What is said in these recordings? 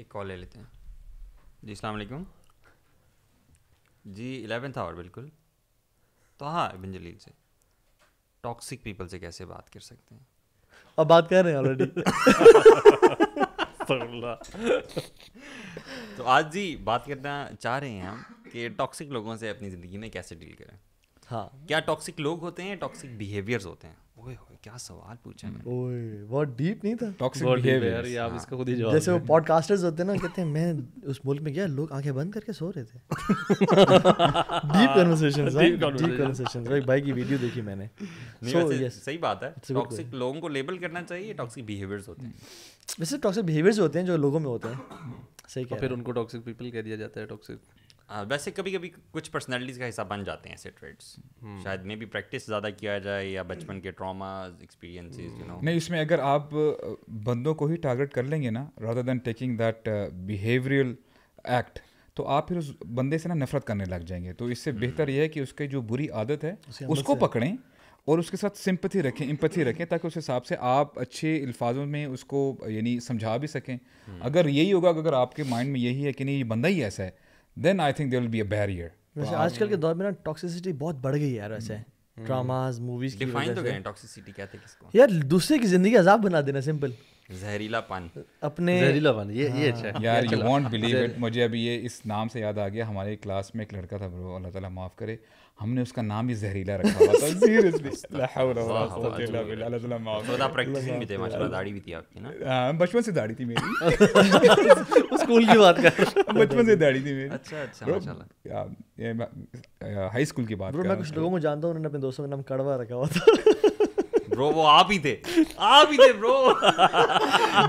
एक कॉल ले लेते हैं जी अलैक्म जी इलेवेंथ आवर बिल्कुल तो हाँ बिन जलील से टॉक्सिक पीपल से कैसे बात कर सकते हैं अब बात कर रहे हैं ऑलरेडी तो आज जी बात करना चाह रहे हैं हम कि टॉक्सिक लोगों से अपनी ज़िंदगी में कैसे डील करें हाँ क्या टॉक्सिक लोग होते हैं टॉक्सिक बिहेवियर्स होते हैं ओए क्या सवाल पूछा हम्म। मैंने ओए बहुत डीप नहीं था टॉक्सिक बिहेवियर ये आप हाँ। इसका खुद ही जवाब जैसे वो पॉडकास्टर्स होते हैं ना कहते हैं मैं उस मुल्क में गया लोग आंखें बंद करके सो रहे थे डीप कन्वर्सेशन डीप कन्वर्सेशन भाई भाई की वीडियो देखी मैंने सो यस सही बात है टॉक्सिक लोगों को लेबल करना चाहिए टॉक्सिक बिहेवियर्स होते हैं वैसे टॉक्सिक बिहेवियर्स होते हैं जो लोगों में होते हैं सही कह फिर उनको टॉक्सिक पीपल कह दिया जाता है टॉक्सिक हाँ वैसे कभी कभी कुछ पर्सनैलिटीज़ का हिस्सा बन जाते हैं ऐसे ट्रेड्स हम्म। शायद मे भी प्रैक्टिस ज़्यादा किया जाए या बचपन के ट्रामा एक्सपीरियंसेस यू नो नहीं इसमें अगर आप बंदों को ही टारगेट कर लेंगे ना rather than taking that behavioural act तो आप फिर उस बंदे से ना नफरत करने लग जाएंगे तो इससे हम्म। बेहतर यह है कि उसके जो बुरी आदत है उसको पकड़ें और उसके साथ सिंपथी रखें इम्पथी रखें ताकि उस हिसाब से आप अच्छे अल्फाजों में उसको यानी समझा भी सकें हम्म। अगर यही होगा अगर आपके माइंड में यही है कि नहीं ये बंदा ही ऐसा है then I think will be a barrier वैसे आजकल के दौर में ना टॉक्सिसिटी बहुत बढ़ गई यार वैसे ड्रामाज हम्म। मूवीज की डिफाइन तो टॉक्सिसिटी कहते किसको यार दूसरे की जिंदगी अजाब बना देना सिंपल जहरीला पान अपने जहरीला पान ये ये अच्छा है हाँ। यार यू वोंट बिलीव इट मुझे अभी ये इस नाम से याद आ गया हमारे क्लास में एक लड़का था ब्रो अल्लाह ताला माफ़ करे हमने उसका नाम भी जहरीला रखा हुआ था सीरियसली ला हौला वला इल्ला बिल्लाह अल्लाह माफ तो करे भी थे माशाल्लाह दाढ़ी भी थी आपकी ना हां बचपन से दाढ़ी थी मेरी स्कूल की बात कर बचपन से दाढ़ी थी मेरी अच्छा अच्छा माशाल्लाह हाई स्कूल की बात कर ब्रो मैं कुछ लोगों को जानता हूं उन्होंने अपने दोस्तों का नाम कड़वा रखा हुआ था ब्रो वो आप ही थे आप ही थे bro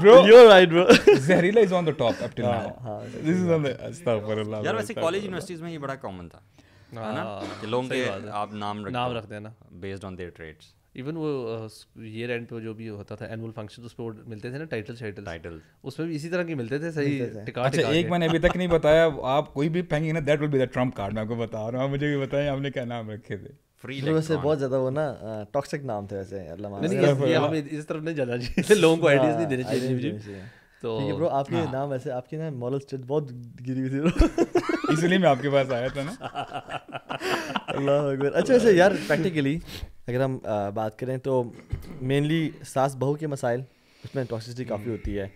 bro you are right bro जहरीला is on the top up till now this is on the अस्तगफुरुल्लाह यार वैसे कॉलेज यूनिवर्सिटीज में ये बड़ा कॉमन था हाँ, है ना हाँ, कि लोगों के आप नाम रख नाम रख देना based on their trades even वो ईयर एंड पे जो भी होता था एनुअल फंक्शन उस पर मिलते थे ना टाइटल टाइटल टाइटल उसमें भी इसी तरह के मिलते थे सही टिका अच्छा एक मैंने अभी तक नहीं बताया आप कोई भी फेंगे ना that will be the trump card मैं आपको बता रहा हूँ मुझे भी बताएं आपने क्या नाम रखे थे फ्री वैसे बहुत ज्यादा वो ना टॉक्सिक नाम थे वैसे इस तरफ नहीं जाना चाहिए लोगों को आइडियाज हाँ, नहीं देने चाहिए तो ब्रो आपके हाँ। नाम ऐसे ना मॉरल बहुत गिरी हुई थी इसलिए मैं आपके पास आया था ना अल्लाह अकबर अच्छा वैसे यार प्रैक्टिकली अगर हम आ, बात करें तो मेनली सास बहू के मसाइल उसमें टॉक्सिसिटी काफ़ी हम्म। होती है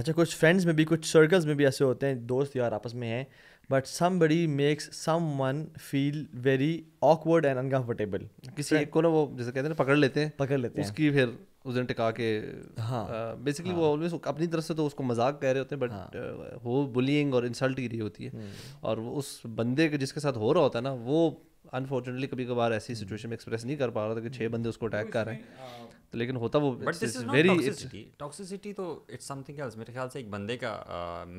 अच्छा कुछ फ्रेंड्स में भी कुछ सर्कल्स में भी ऐसे होते हैं दोस्त यार आपस में हैं but somebody makes someone feel very awkward and uncomfortable किसी एक को ना वो जैसे कहते हैं ना पकड़ लेते हैं पकड़ लेते हैं उसकी फिर उस दिन टिका के हाँ बेसिकली हाँ, वो ऑलवेज अपनी तरफ से तो उसको मजाक कह रहे होते हैं बट हाँ, वो बुलिंग और इंसल्ट ही रही होती है हम्म। और उस बंदे के जिसके साथ हो रहा होता है ना वो अनफॉर्चुनेटली कभी कभार ऐसी सिचुएशन में एक्सप्रेस नहीं कर पा रहा था कि छह बंदे उसको अटैक कर रहे हैं तो, तो लेकिन होता वो बट वेरी टॉक्सिसिटी तो इट्स समथिंग एल्स मेरे ख्याल से एक बंदे का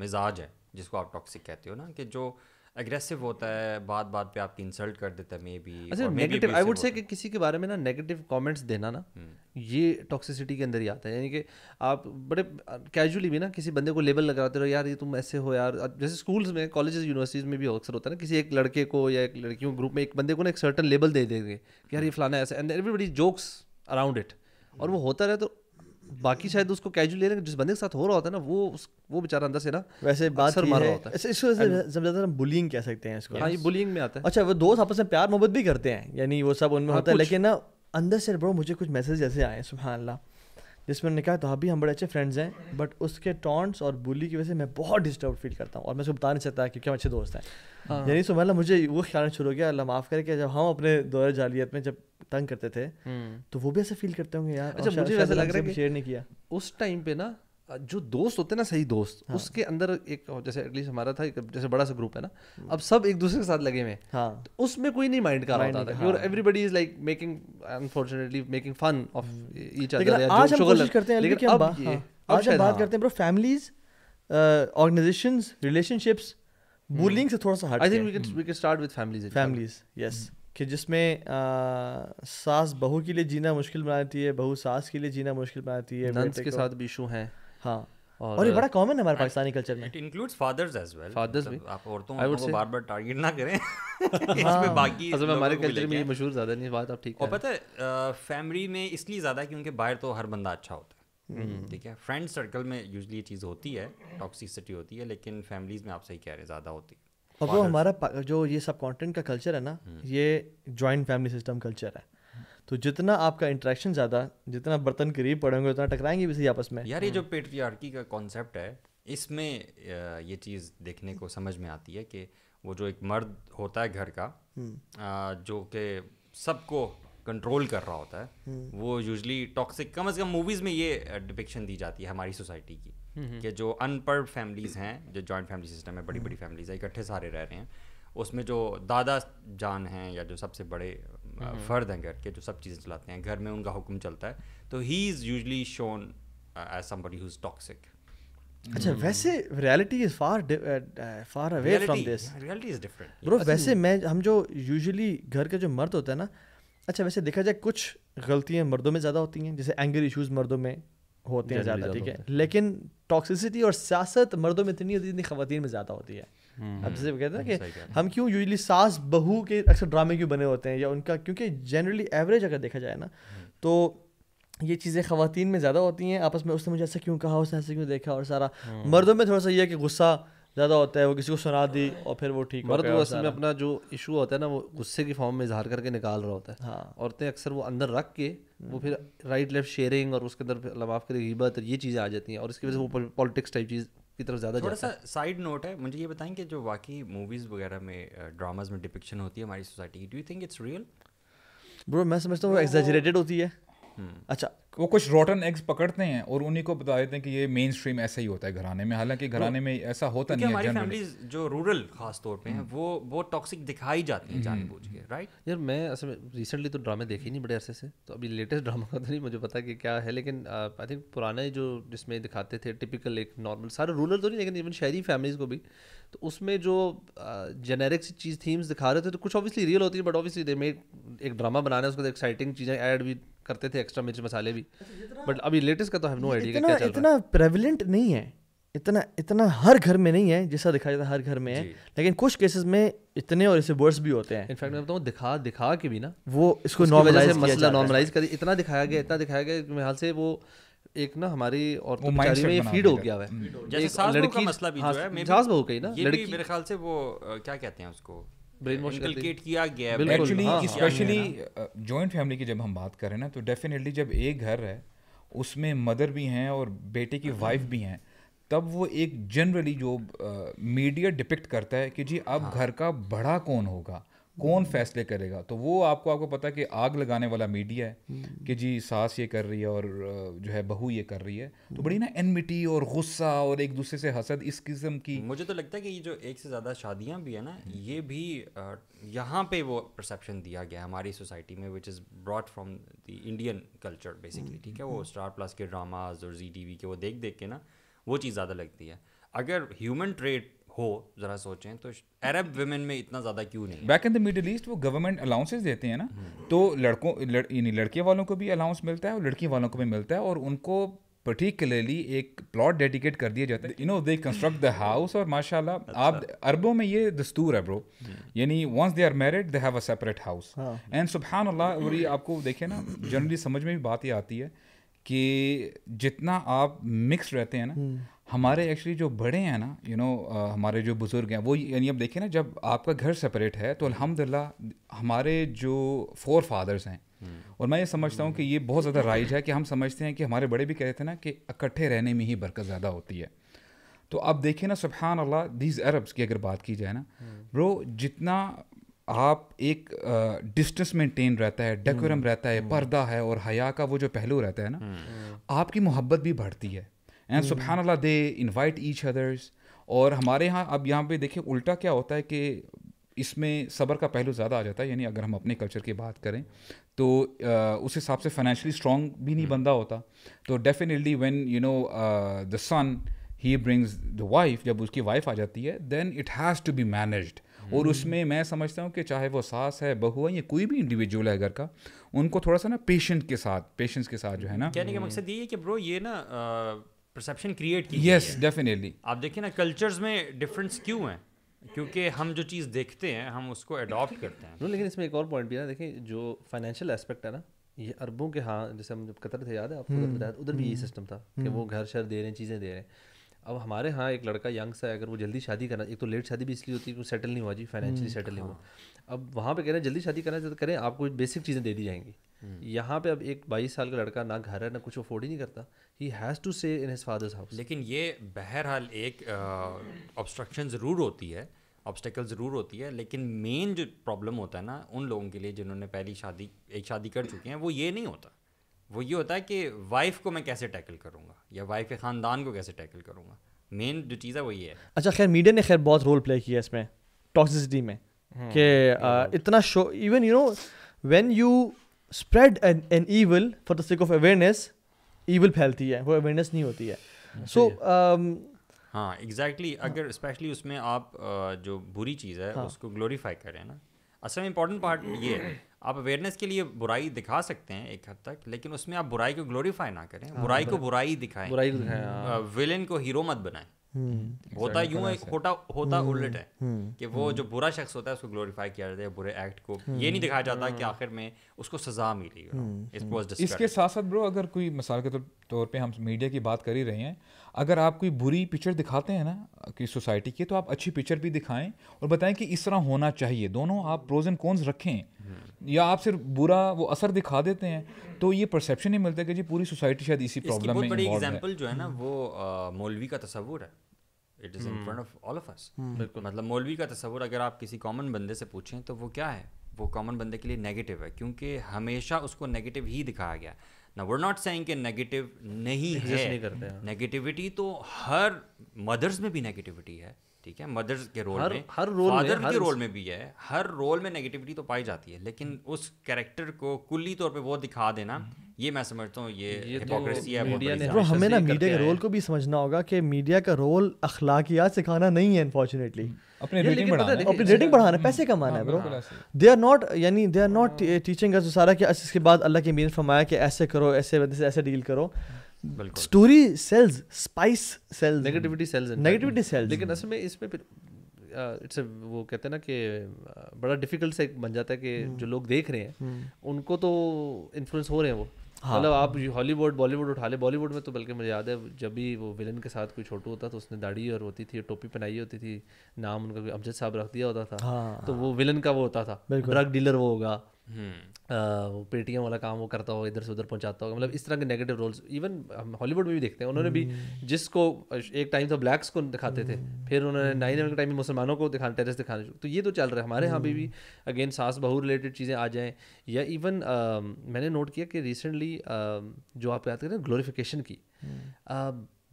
मिजाज है जिसको आप टॉक्सिक कहते हो ना कि जो एग्रेसिव होता है बात बात पे आपकी इंसल्ट कर देता है maybe negative I would say कि किसी के बारे में ना नेगेटिव कमेंट्स देना ना हम्म। ये टॉक्सिसिटी के अंदर ही आता है यानी कि आप बड़े कैजुअली भी ना किसी बंदे को लेबल लगाते रहो यार ये तुम ऐसे हो यार जैसे स्कूल्स में कॉलेजेस यूनिवर्सिटीज़ में भी अक्सर होता है ना किसी एक लड़के को या एक लड़कियों ग्रुप में एक बंदे को ना एक सर्टन लेबल दे देंगे कि यार ये फलाना ऐसा and everybody jokes around it और वो हम्म। होता रहे तो बाकी शायद उसको कैजुअली लेना जिस बंदे के साथ हो रहा होता है ना वो वो बेचारा अंदर से ना वैसे बात सर मार रहा होता है इसको ज़्यादातर हम बुलिंग कह सकते हैं इसको हाँ ये बुलिंग में आता है अच्छा वो दोस्त आपस में प्यार मोहब्बत भी करते हैं यानी वो सब उनमें हाँ, होता है लेकिन ना अंदर से ब्रो मुझे कुछ मैसेज ऐसे आए सुबह अल्लाह जिसमें उन्होंने कहा तो अभी हम बड़े अच्छे फ्रेंड्स हैं बट उसके टॉन्ट्स और बुली की वजह से मैं बहुत डिस्टर्ब फील करता हूँ और मैं उसको बता नहीं सकता क्योंकि हम अच्छे दोस्त हैं हाँ। यानी सो मतलब मुझे वो ख्याल शुरू हो गया अल्लाह माफ़ करे कि जब हम अपने दौरे जालियत में जब तंग करते थे हम्म। तो वो भी ऐसे फील करते होंगे यार अच्छा मुझे ऐसा लग रहा है शेयर नहीं किया उस टाइम पे ना जो दोस्त होते हैं ना सही दोस्त हाँ. उसके अंदर एक जैसे एटलीस्ट हमारा था जैसे बड़ा सा ग्रुप है ना अब सब एक दूसरे के साथ लगे हुए हैं हाँ. तो उसमें कोई नहीं माइंड कर रहा था और everybody is like making unfortunately making fun of each other आज हम कोशिश करते हैं लेकिन हाँ। अब आज हम बात हाँ। करते हैं bro families organisations relationships bullying से थोड़ा सा हट I think we can we can start with families families yes कि जिसमें सास बहू के लिए जीना मुश्किल बनाती है बहू सास के लिए जीना मुश्किल बनाती है नंस के साथ भी इशू हैं हाँ और, और ये बड़ा कॉमन है हमारे पाकिस्तानी कल्चर में it includes fathers as well fathers भी आप औरतों को बार बार टारगेट ना करें इसमें हाँ। बाकी असल में हमारे कल्चर में ये मशहूर ज़्यादा नहीं बात आप ठीक है और पता है फैमिली में इसलिए ज़्यादा क्योंकि बाहर तो हर बंदा अच्छा होता है हम्म। ठीक है फ्रेंड सर्कल में यूजली ये चीज़ होती है टॉक्सिसिटी होती है लेकिन फैमिलीज में आप सही कह रहे हैं ज़्यादा होती है और वो हमारा जो ये सब कॉन्टेंट का कल्चर है ना हम्म। ये जॉइंट फैमिली सिस्टम कल्चर है तो जितना आपका इंट्रैक्शन ज़्यादा जितना बर्तन करीब पड़ेंगे उतना टकराएंगे भी सही आपस में यार ये जो हम्म। पेट्रियार्की का कॉन्सेप्ट है इसमें ये चीज़ देखने को समझ में आती है कि वो जो एक मर्द होता है घर का हम्म। जो कि सबको कंट्रोल कर रहा होता है हम्म। वो यूजली टॉक्सिक कम अज़ कम मूवीज़ में ये डिपिक्शन दी जाती है हमारी सोसाइटी की कि जो अनपढ़ फैमिलीज़ हैं जो जॉइंट फैमिली सिस्टम है बड़ी बड़ी फैमिलीज़ है इकट्ठे सारे रह रहे हैं उसमें जो दादा जान हैं या जो सबसे बड़े हम्म। फर्द हैं घर के जो सब चीज़ें चलाते हैं घर में उनका हुक्म चलता है तो he is usually shown as somebody who is toxic अच्छा हम्म। वैसे reality is far far away from this reality is different bro वैसे मैं हम जो यूजुअली घर का जो मर्द होता है ना अच्छा वैसे देखा जाए कुछ गलतियां मर्दों में ज़्यादा होती हैं जैसे एंगर इश्यूज मर्दों में होते हैं ज़्यादा ठीक है लेकिन टॉक्सिसिटी और सियासत मर्दों में इतनी होती है जितनी खातन में ज़्यादा होती है हम्म। अब जैसे कहते हैं कि हम क्यों यूजली सास बहू के अक्सर ड्रामे क्यों बने होते हैं या उनका क्योंकि जनरली एवरेज अगर देखा जाए ना हम्म। तो ये चीज़ें खातन में ज़्यादा होती हैं आपस में उसने मुझे ऐसा क्यों कहा उसने ऐसे क्यों देखा और सारा हम्म। मर्दों में थोड़ा सा ये है कि गुस्सा ज़्यादा होता है वो किसी को सुना दी और फिर वो ठीक मर्द वो असल में अपना जो इशू होता है ना वो गुस्से की फॉर्म में इजहार करके निकाल रहा होता है हाँ औरतें अक्सर वो अंदर रख के वो फिर राइट लेफ्ट शेयरिंग और उसके अंदर लवाफ के ये चीज़ें आ जाती हैं और इसकी वजह से वो पॉलिटिक्स टाइप चीज़ की तरफ ज़्यादा थोड़ा सा साइड नोट है मुझे ये बताएं कि जो बाकी मूवीज़ वगैरह में ड्रामाज में डिपिक्शन होती है हमारी society do you think it's real bro मैं समझता हूँ एग्जेजरेटेड होती है हम्म। अच्छा वो कुछ रोटन एग्स पकड़ते हैं और उन्हीं को बता देते हैं कि ये मेन स्ट्रीम ऐसा ही होता है घराने में हालांकि घराने में ऐसा होता नहीं है हमारी फैमिलीज जो रूरल खास तौर पे हैं हम्म। वो वो टॉक्सिक दिखाई जाती है हम्म। जानबूझ के राइट यार मैं असल में रिसेंटली तो ड्रामे देखे नहीं बड़े अरसे से तो अभी लेटेस्ट ड्रामा का तो नहीं मुझे पता कि क्या है लेकिन आई थिंक पुराने जो जिसमें दिखाते थे टिपिकल एक नॉर्मल सारे रूरल तो नहीं लेकिन इवन शहरी फैमिलीज को भी तो उसमें जो जेनेरिक चीज़ थीम्स दिखा रहे थे तो कुछ ऑब्वियसली रियल होती है बट ऑब्वियसली दे मेड एक ड्रामा बनाना है उसके एक्साइटिंग चीज़ें एड भी करते थे एक्स्ट्रा मिर्च मसाले भी बट अच्छा, अभी लेटेस्ट का तो हैव नो आइडिया क्या चल रहा है इतना प्रेवलेंट नहीं है इतना इतना हर घर में नहीं है जैसा दिखाया जाता है हर घर में है लेकिन कुछ केसेस में इतने और इससे वर्स भी होते हैं इनफैक्ट मैं बताऊँ दिखा दिखा के भी ना वो इसको नॉर्मलाइज मसला नॉर्मलाइज कर इतना दिखाया गया इतना दिखाया गया मेरे हाल से वो एक ना हमारी और में ये फीड हो गया है हम्म। जैसे लड़की का मसला भी जो हाँ, है सास बहू का ही ना ये भी मेरे ख्याल से वो क्या कहते हैं उसको इनकलकेट किया गया स्पेशली जॉइंट फैमिली की जब हम बात करें ना तो डेफिनेटली जब एक घर है उसमें मदर भी हैं और बेटे की वाइफ भी हैं तब वो एक जनरली जो मीडिया डिपिक्ट करता है कि जी अब हाँ। घर का बड़ा कौन होगा कौन फैसले करेगा तो वो आपको आपको पता है कि आग लगाने वाला मीडिया है हम्म। कि जी सास ये कर रही है और जो है बहू ये कर रही है तो हम्म। बड़ी ना एनमिटी और गुस्सा और एक दूसरे से हसद इस किस्म की मुझे तो लगता है कि ये जो एक से ज़्यादा शादियाँ भी है ना हम्म। ये भी यहाँ पे वो परसेप्शन दिया गया हमारी सोसाइटी में which is broad from the Indian culture basically ठीक है वो स्टार प्लस के ड्रामाज और जी टी वी के वो देख देख के ना वो चीज़ ज़्यादा लगती है अगर ह्यूमन ट्रेड हो जरा सोचें तो अरब वेमेन में इतना ज़्यादा क्यों नहीं back in the Middle East वो गवर्नमेंट अलाउंसेस देते हैं ना हम्म। तो लड़कों लड़, यानी लड़के वालों को भी अलाउंस मिलता है और लड़की वालों को भी मिलता है और उनको पर्टिकुलरली एक प्लॉट डेडिकेट कर दिया जाता है you know they construct the house और माशाल्लाह अच्छा। आप अरबों में ये दस्तूर है ब्रो हम्म। यानी once they are married they have a separate house and सुबहान अल्लाह और ये आपको देखें ना जनरली समझ में भी बात ये आती है कि जितना आप मिक्स रहते हैं ना हम्म। हमारे एक्चुअली जो बड़े हैं ना यू नो हमारे जो बुज़ुर्ग हैं वो यानी अब देखें ना जब आपका घर सेपरेट है तो अलहमदिल्ला हमारे जो फोर फादर्स हैं हम्म। और मैं ये समझता हूँ कि ये बहुत ज़्यादा राइज है कि हम समझते हैं कि हमारे बड़े भी कहते थे ना कि इकट्ठे रहने में ही बरकत ज़्यादा होती है तो अब देखें ना सुबहान अल्लाह दीज अरब्स की अगर बात की जाए ना ब्रो हम्म। जितना आप एक डिस्टेंस मेंटेन रहता है डेकोरम हम्म। रहता है पर्दा है और हया का वो जो पहलू रहता है ना आपकी मोहब्बत भी बढ़ती है एंड सुबहान अल्लाह दे इनवाइट ईच अदर्स और हमारे यहाँ अब यहाँ पे देखिए उल्टा क्या होता है कि इसमें सबर का पहलू ज़्यादा आ जाता है यानी अगर हम अपने कल्चर की बात करें तो आ, उस हिसाब से फाइनेंशली स्ट्रॉन्ग भी नहीं hmm. बंदा होता तो definitely when you know the son he brings the wife जब उसकी वाइफ आ जाती है then it has to be managed और hmm. उसमें मैं समझता हूँ कि चाहे वो सास है बहू है या कोई भी इंडिविजुअल है घर का उनको थोड़ा सा ना पेशेंट के साथ पेशेंस के साथ जो है ना कहने का मकसद ये है कि ब्रो ये ना आ... परसेप्शन क्रिएट की यस डेफिनेटली आप देखिए ना कल्चर्स में डिफरेंस क्यों है क्योंकि हम जो चीज़ देखते हैं हम उसको अडॉप्ट करते हैं लेकिन इसमें एक और पॉइंट भी ना देखिए जो फाइनेंशियल एस्पेक्ट है ना ये अरबों के हाँ जैसे हम जब कतर थे याद है आपको बताया हम्म, उधर भी यही सिस्टम हम्म, था कि हम्म। वो घर शर दे रहे हैं चीज़ें दे रहे हैं अब हमारे यहाँ एक लड़का यंग सा है अगर वो जल्दी शादी करना एक तो लेट शादी भी इसलिए होती है वो सेटल नहीं हुआ जी फाइनेंशियली सेटल नहीं हुआ हाँ। अब वहाँ पे कह रहे हैं जल्दी शादी करना तो करें आपको बेसिक चीज़ें दे दी जाएंगी हम्म। यहाँ पे अब एक बाईस साल का लड़का ना घर है ना कुछ अफोर्ड ही नहीं करता ही हैज़ टू से इन हिज फादर्स हाउस लेकिन ये बहरहाल एक ऑब्स्ट्रक्शन ज़रूर होती है ऑब्स्टेकल ज़रूर होती है लेकिन मेन जो प्रॉब्लम होता है ना उन लोगों के लिए जिन्होंने पहली शादी एक शादी कर चुके हैं वो ये नहीं होता वो ये होता है कि वाइफ को मैं कैसे टैकल करूँगा या वाइफ के ख़ानदान को कैसे टैकल करूँगा मेन जो चीज़ है वो ये है अच्छा खैर मीडिया ने खैर बहुत रोल प्ले किया इसमें टॉक्सिसिटी में हम्म। कि इतना show even you know when you spread an an evil for the sake of awareness evil फैलती है वो अवेयरनेस नहीं होती है सो um, हाँ एग्जैक्टली हाँ। अगर स्पेशली उसमें आप जो बुरी चीज़ है हाँ. उसको ग्लोरीफाई करें ना असल में इंपॉर्टेंट पार्ट ये है आप अवेयरनेस के लिए बुराई दिखा सकते हैं एक हद तक लेकिन उसमें आप बुराई को ग्लोरीफाई ना करें हाँ, बुराई को बुराई दिखाएं बुराई दिखाएं विलेन हाँ। को हीरो मत बनाएं हम्म। हम्म। होता यूं है होता होता हम्म, उल्ट है कि वो जो बुरा शख्स होता है उसको ग्लोरीफाई किया जाता है बुरे एक्ट को ये नहीं दिखाया जाता कि हाँ। आखिर में उसको सजा मिली इसके साथ साथ ब्रो अगर कोई मिसाल के तौर पे हम मीडिया की बात कर ही रहे हैं अगर आप कोई बुरी पिक्चर दिखाते हैं ना कि सोसाइटी की तो आप अच्छी पिक्चर भी दिखाएं और बताएं कि इस तरह होना चाहिए दोनों आप प्रोज एंड कॉन्स रखें या आप सिर्फ बुरा वो असर दिखा देते हैं तो ये परसेप्शन ही मिलता है कि जी पूरी सोसाइटी शायद इसी प्रॉब्लम में बड़ी एग्जांपल जो है ना वो मौलवी का तस्वूर है it is in front of all of us मतलब मौलवी का तस्वुर अगर आप किसी कॉमन बंदे से पूछें तो वो क्या है वो कॉमन बंदे के लिए नेगेटिव है क्योंकि हमेशा उसको नेगेटिव ही दिखाया गया ना वर नॉट सेइंग कि नेगेटिव नहीं है नेगेटिविटी हाँ। तो हर मदर्स में भी नेगेटिविटी है ठीक है मदर्स के रोल हर, में हर रोल फादर में, के हर रोल में भी है हर रोल में नेगेटिविटी तो पाई जाती है लेकिन उस कैरेक्टर को कुल्ली तौर पे वो दिखा देना ये मैं समझता हूँ ये, ये तो है मीडिया ने हमें ना मीडिया के रोल को भी समझना होगा कि मीडिया का रोल अखलाकियात सिखाना नहीं है अनफॉर्चुनेटली हम्म। अपनी रेटिंग बढ़ाना अपनी रेटिंग बढ़ाना पैसे कमाना है ब्रो दे आर नॉट यानी दे आर नॉट टीचिंग सारा कि इसके बाद अल्लाह के मीन फरमाया कि ऐसे करो ऐसे ऐसे डील करो story sells spice sells negativity sells negativity sells लेकिन असल में इसमें फिर इट्स uh, वो कहते हैं ना कि uh, बड़ा डिफिकल्ट से बन जाता है कि हम्म। जो लोग देख रहे हैं हम्म। उनको तो इन्फ्लुएंस हो रहे हैं वो हाँ। मतलब हाँ। आप हॉलीवुड बॉलीवुड उठा ले बॉलीवुड में तो बल्कि मुझे याद है जब भी वो विलन के साथ कोई छोटू होता तो उसने दाढ़ी और होती थी टोपी पहनाई होती थी नाम उनका कोई अमजद साहब रख दिया होता था हाँ। तो वो विलन का वो होता था ड्रग डीलर वो होगा हम्म। पेटीएम वाला काम वो करता हो इधर से उधर पहुंचाता हो मतलब इस तरह के नेगेटिव रोल्स इवन हम हॉलीवुड में भी देखते हैं उन्होंने भी हम्म। जिसको एक टाइम तो ब्लैक्स को दिखाते थे हम्म। फिर उन्होंने नाइन के टाइम में मुसलमानों को दिखाने टेरिस दिखाने तो ये तो चल रहा है हमारे यहाँ पे भी अगेन सास बहू रिलेटेड चीज़ें आ जाएँ या इवन मैंने नोट किया कि रिसेंटली जो आप याद करें ग्लोरीफिकेशन की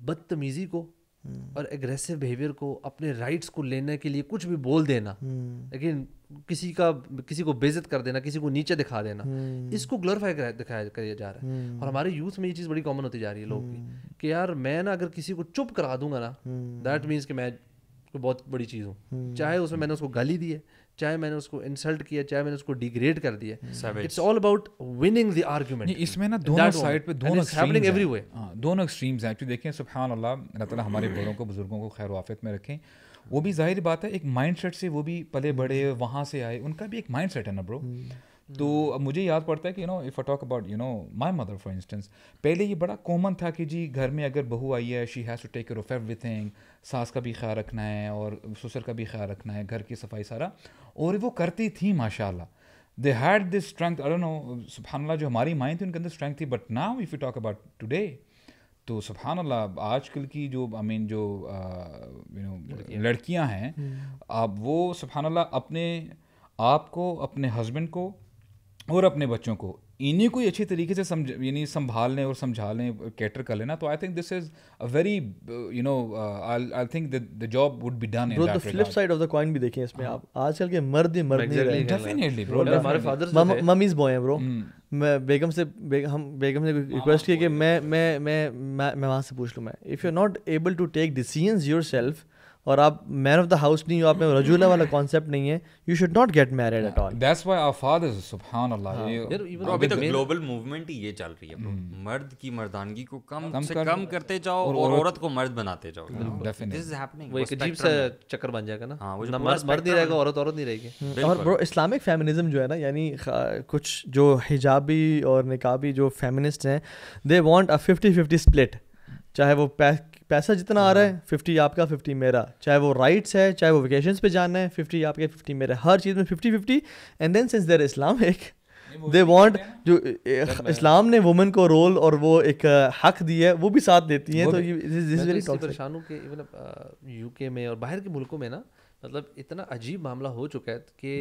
बदतमीज़ी को हम्म। और एग्रेसिव बिहेवियर को अपने राइट्स को लेने के लिए कुछ भी बोल देना लेकिन हम्म। किसी का किसी को बेजत कर देना किसी को नीचे दिखा देना हम्म। इसको ग्लोरिफाई दिखाया कर जा रहा है और हमारे यूथ में ये चीज़ बड़ी कॉमन होती जा रही है लोगों की कि यार मैं ना अगर किसी को चुप करा दूंगा ना दैट मीन्स कि मैं बहुत बड़ी चीज़ हूँ चाहे उसमें मैंने उसको गाली दी है चाहे मैंने उसको इंसल्ट किया चाहे मैंने उसको डिग्रेड कर दिया it's all about winning the argument इसमें ना दोनों साइड पे दोनों हैपनिंग एवरीवेयर हां दोनों एक्सट्रीम्स हैं एक्चुअली देखें सुभान अल्लाह अल्लाह ताला हमारे बड़ों को बुजुर्गों को खैर वाफियत में रखें वो भी जाहिर बात है एक माइंडसेट से वो भी पले बड़े वहाँ से आए उनका भी एक माइंडसेट है ना ब्रो तो मुझे याद पड़ता है कि you know if I talk about you know my mother for instance पहले ये बड़ा कॉमन था कि जी घर में अगर बहू आई है she has to take care of everything सास का भी ख्याल रखना है और ससुर का भी ख्याल रखना है घर की सफाई सारा और वो करती थी माशाला they had this strength I know सुबहानल्लाह जो हमारी माएँ थी उनके अंदर स्ट्रेंथ थी but now if you talk about today तो आज आजकल की जो आई I मीन mean, जो यू नो लड़कियाँ हैं अब हम्म। वो अल्लाह अपने आप को अपने हस्बैंड को और अपने बच्चों को इन्हीं को अच्छी तरीके से समझ यानी संभाल लें और समझा लें कैटर कर लेना तो I think this is a very you know I think the job would be done bro the flip side of the coin भी देखें इसमें आप आजकल के मर्द ही मर्द नहीं डेफिनेटली ब्रो हमारे फादर मम्मीज बॉय हैं ब्रो hmm. मैं बेगम से हम बेगम ने रिक्वेस्ट किया कि मैं मैं मैं मैं वहां से पूछ लूं मैं if you are not able to take decisions yourself और आप मैन ऑफ द हाउस नहीं हो आप में रजूला वाला कॉन्सेप्ट नहीं है you should not get married at all that's why our fathers सुभान अल्लाह अभी तक ग्लोबल मूवमेंट ही ये चल रही है हम्म। मर्द की मर्दानगी को कम, से कम करते जाओ और, औरत को मर्द बनाते जाओ दिस इज हैपनिंग वो एक अजीब सा चक्कर बन जाएगा ना हां वो जो मर्द मर्द नहीं रहेगा औरत औरत नहीं रहेगी और ब्रो इस्लामिक फेमिनिज्म जो है ना यानी हाँ, कुछ जो हिजाबी और निकाबी जो फेमिनिस्ट हैं दे वांट अ 50 50 स्प्लिट चाहे वो पैसा जितना आ रहा है फिफ्टी हाँ। आपका फिफ्टी मेरा चाहे वो राइट्स है चाहे वो वेकेशन पे जाना है फिफ्टी आपके फिफ्टी मेरा हर चीज़ में fifty fifty and then since there Islam एक दे वांट जो इस्लाम ने वुमेन को रोल और वो एक हक दी है वो भी साथ देती हैं तो, तो परेशानों के मतलब यूके में और बाहर के मुल्कों में ना मतलब इतना अजीब मामला हो चुका है कि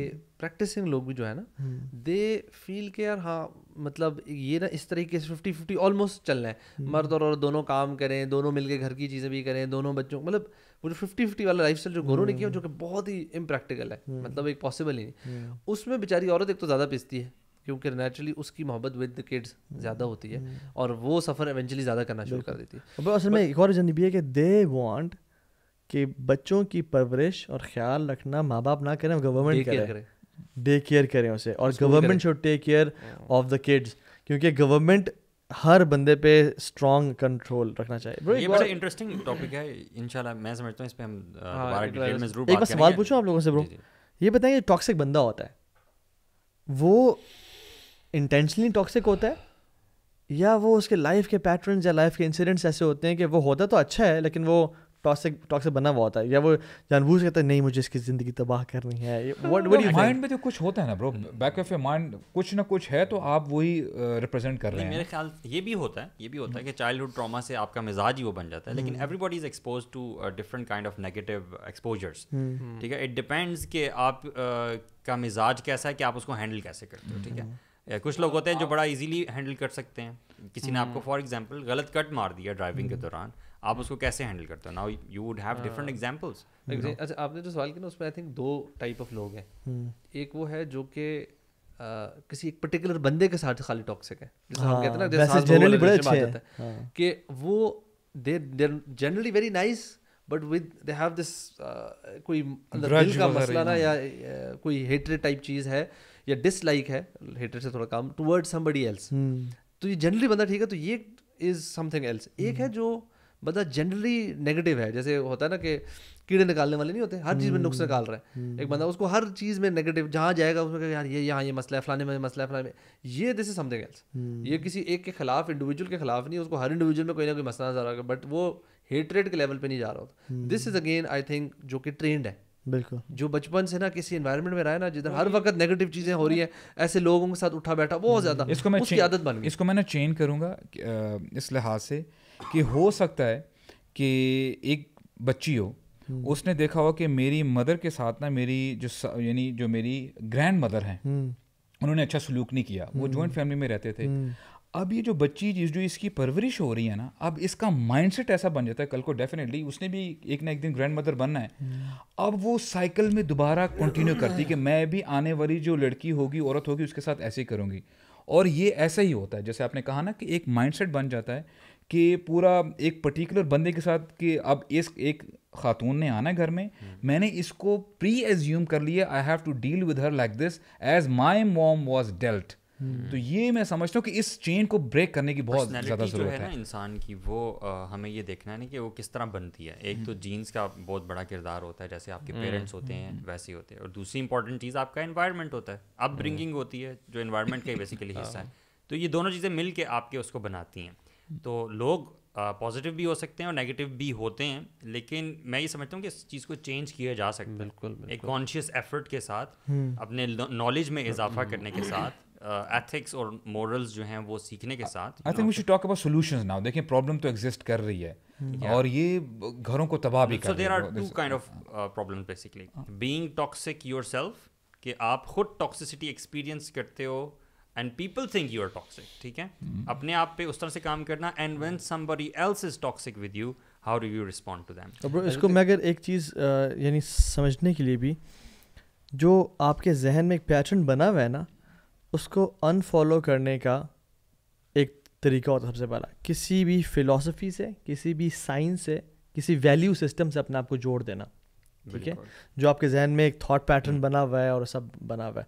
प्रैक्टिसिंग हम्म। लोग भी जो है ना दे फील के यार हाँ मतलब ये ना इस तरीके से फिफ्टी फिफ्टी ऑलमोस्ट रहा है हम्म। मर्द और, और दोनों काम करें दोनों मिलके घर की चीज़ें भी करें दोनों बच्चों मतलब वो जो फिफ्टी फिफ्टी वाला लाइफ जो गोरों ने किया जो कि हम्म। बहुत ही इम्प्रैक्टिकल है हम्म। मतलब एक पॉसिबल ही नहीं उसमें बेचारी औरत एक तो ज़्यादा पिसती है क्योंकि नेचुरली उसकी मोहब्बत विद द किड्स ज़्यादा होती है और वो सफ़र एवेंचुअली ज़्यादा करना शुरू कर देती है असल में एक और रीज़न भी है कि दे वॉन्ट कि बच्चों की परवरिश और ख्याल रखना माँ बाप ना करें गवर्नमेंट करें डे केयर करें उसे और government should take care of the kids क्योंकि गवर्नमेंट हर बंदे पे स्ट्रॉन्ग कंट्रोल रखना चाहिए ये बड़ा इंटरेस्टिंग टॉपिक है इंशाल्लाह मैं समझता हूँ इस पे हम हाँ, दोबारा डिटेल में जरूर एक बार सवाल पूछूं आप लोगों से ब्रो ये बताएं ये टॉक्सिक बंदा होता है वो इंटेंशनली टॉक्सिक होता है या वो उसके लाइफ के पैटर्न्स या लाइफ के इंसिडेंट्स ऐसे होते हैं कि वो होता तो अच्छा है लेकिन वो टॉक्सिक टॉक्सिक बना हुआ होता है या वो जानबूझ कहता है नहीं मुझे इसकी ज़िंदगी तबाह करनी है व्हाट व्हाट यू माइंड में तो कुछ होता है ना bro back of your mind कुछ ना कुछ है तो आप वही रिप्रेजेंट uh, कर रहे हैं मेरे ख्याल ये भी होता है ये भी होता है कि चाइल्डहुड ट्रॉमा से आपका मिजाज ही वो बन जाता है लेकिन everybody is expose to different kind of negative exposures ठीक है इट डिपेंड्स कि आप का मिजाज कैसा है कि आप उसको हैंडल कैसे करते हो ठीक है हम्म। कुछ लोग होते हैं जो बड़ा इजीली हैंडल कर सकते हैं किसी ने हम्म। आपको फॉर एग्जांपल गलत कट मार दिया ड्राइविंग के हम्म। दौरान आप उसको कैसे हैंडल करते हो now you would have different examples अच्छा आपने जो सवाल किया ना उसमें आई थिंक दो टाइप ऑफ लोग हैं हम्म। एक वो है जो कि किसी एक पर्टिकुलर बंदे के साथ खाली टॉक्सिक है जैसे हम हाँ, कहते हैं ना जैसे जनरली हाँ। कि वो they there generally very nice but with they have this कोई अंदर दिल का मसला ना या कोई हेटरेड टाइप चीज़ है या डिसलाइक है हेटरेड से थोड़ा काम टुवर्ड समबडी एल्स तो ये जनरली बंदा ठीक है तो ये इज समथिंग एल्स एक है हम्म। जो बंदा जनरली नेगेटिव है जैसे होता है ना कि कीड़े निकालने वाले नहीं होते हर चीज़ में हम्म। नुक्स निकाल रहा है हम्म। एक बंदा उसको हर चीज़ में नेगेटिव जहाँ जाएगा उसमें यार ये यहाँ ये मसला है फलाने में मसला है फलाने में ये दिस इज समथिंग एल्स ये किसी एक के खिलाफ इंडिविजुअल के खिलाफ नहीं उसको हर इंडिविजुअल में कोई ना कोई मसला नजर आ रहा बट वो हेटरेट के लेवल पर नहीं जा रहा होता this is again I think जो कि ट्रेंड है बिल्कुल जो बचपन से ना किसी एनवायरनमेंट में रहा है ना जिधर हर वक्त नेगेटिव चीजें हो रही है ऐसे लोगों के साथ उठा बैठा बहुत हम्म। ज्यादा इसको मैं उसकी आदत बन गई इसको मैं ना चेंज करूंगा इस लिहाज से कि हो सकता है कि एक बच्ची हो हम्म। उसने देखा हो कि मेरी मदर के साथ ना मेरी जो यानी जो मेरी ग्रैंड मदर हैं हम्म। उन्होंने अच्छा सलूक नहीं किया वो जॉइंट हम्म। फैमिली में रहते थे अब ये जो बच्ची जिस जो इसकी परवरिश हो रही है ना अब इसका माइंडसेट ऐसा बन जाता है कल को डेफिनेटली उसने भी एक ना एक दिन ग्रैंड मदर बनना है अब वो साइकिल में दोबारा कंटिन्यू करती कि मैं भी आने वाली जो लड़की होगी औरत होगी उसके साथ ऐसे ही करूँगी और ये ऐसा ही होता है जैसे आपने कहा ना कि एक माइंडसेट बन जाता है कि पूरा एक पर्टिकुलर बंदे के साथ कि अब इस एक खातून ने आना है घर में हम्म। मैंने इसको प्री एज्यूम कर लिया I have to deal with her like this as my mom was dealt तो ये मैं समझता हूँ कि इस चेन को ब्रेक करने की बहुत ज़्यादा ज़रूरत है, है। इंसान की वो आ, हमें ये देखना है ना कि वो किस तरह बनती है एक तो जीन्स हम्म। का बहुत बड़ा किरदार होता है जैसे आपके पेरेंट्स हम्म। होते हैं वैसे होते हैं और दूसरी इंपॉर्टेंट चीज़ आपका इन्वायरमेंट होता है अप ब्रिंगिंग होती है जो इन्वायरमेंट का बेसिकली हिस्सा है हाँ। तो ये दोनों चीज़ें मिल के आपके उसको बनाती हैं तो लोग पॉजिटिव भी हो सकते हैं और नेगेटिव भी होते हैं लेकिन मैं ये समझता हूँ कि इस चीज़ को चेंज किया जा सकता है बिल्कुल, बिल्कुल एक कॉन्शियस एफर्ट के साथ हम्म। अपने नॉलेज में इजाफा करने के साथ एथिक्स और मॉरल्स जो हैं वो सीखने के साथ I think we should talk about solutions now देखिए प्रॉब्लम तो एग्जिस्ट कर रही है हम्म। और ये घरों को तबाह भी so कर there are two kind of problem basically being toxic yourself कि आप खुद टॉक्सिसिटी एक्सपीरियंस करते हो and people think you are toxic ठीक है mm-hmm. अपने आप पे उस तरह से काम करना and when somebody else is toxic with you how do you respond to them इसको मैं अगर एक चीज़ यानी समझने के लिए भी जो आपके जहन में एक पैटर्न बना हुआ है ना उसको अनफॉलो करने का एक तरीका होता है सबसे पहला किसी भी फिलोसफी से किसी भी साइंस से किसी वैल्यू सिस्टम से अपने आप को जोड़ देना ठीक है जो आपके जहन में एक थॉट पैटर्न हम्म। बना हुआ है और सब बना हुआ है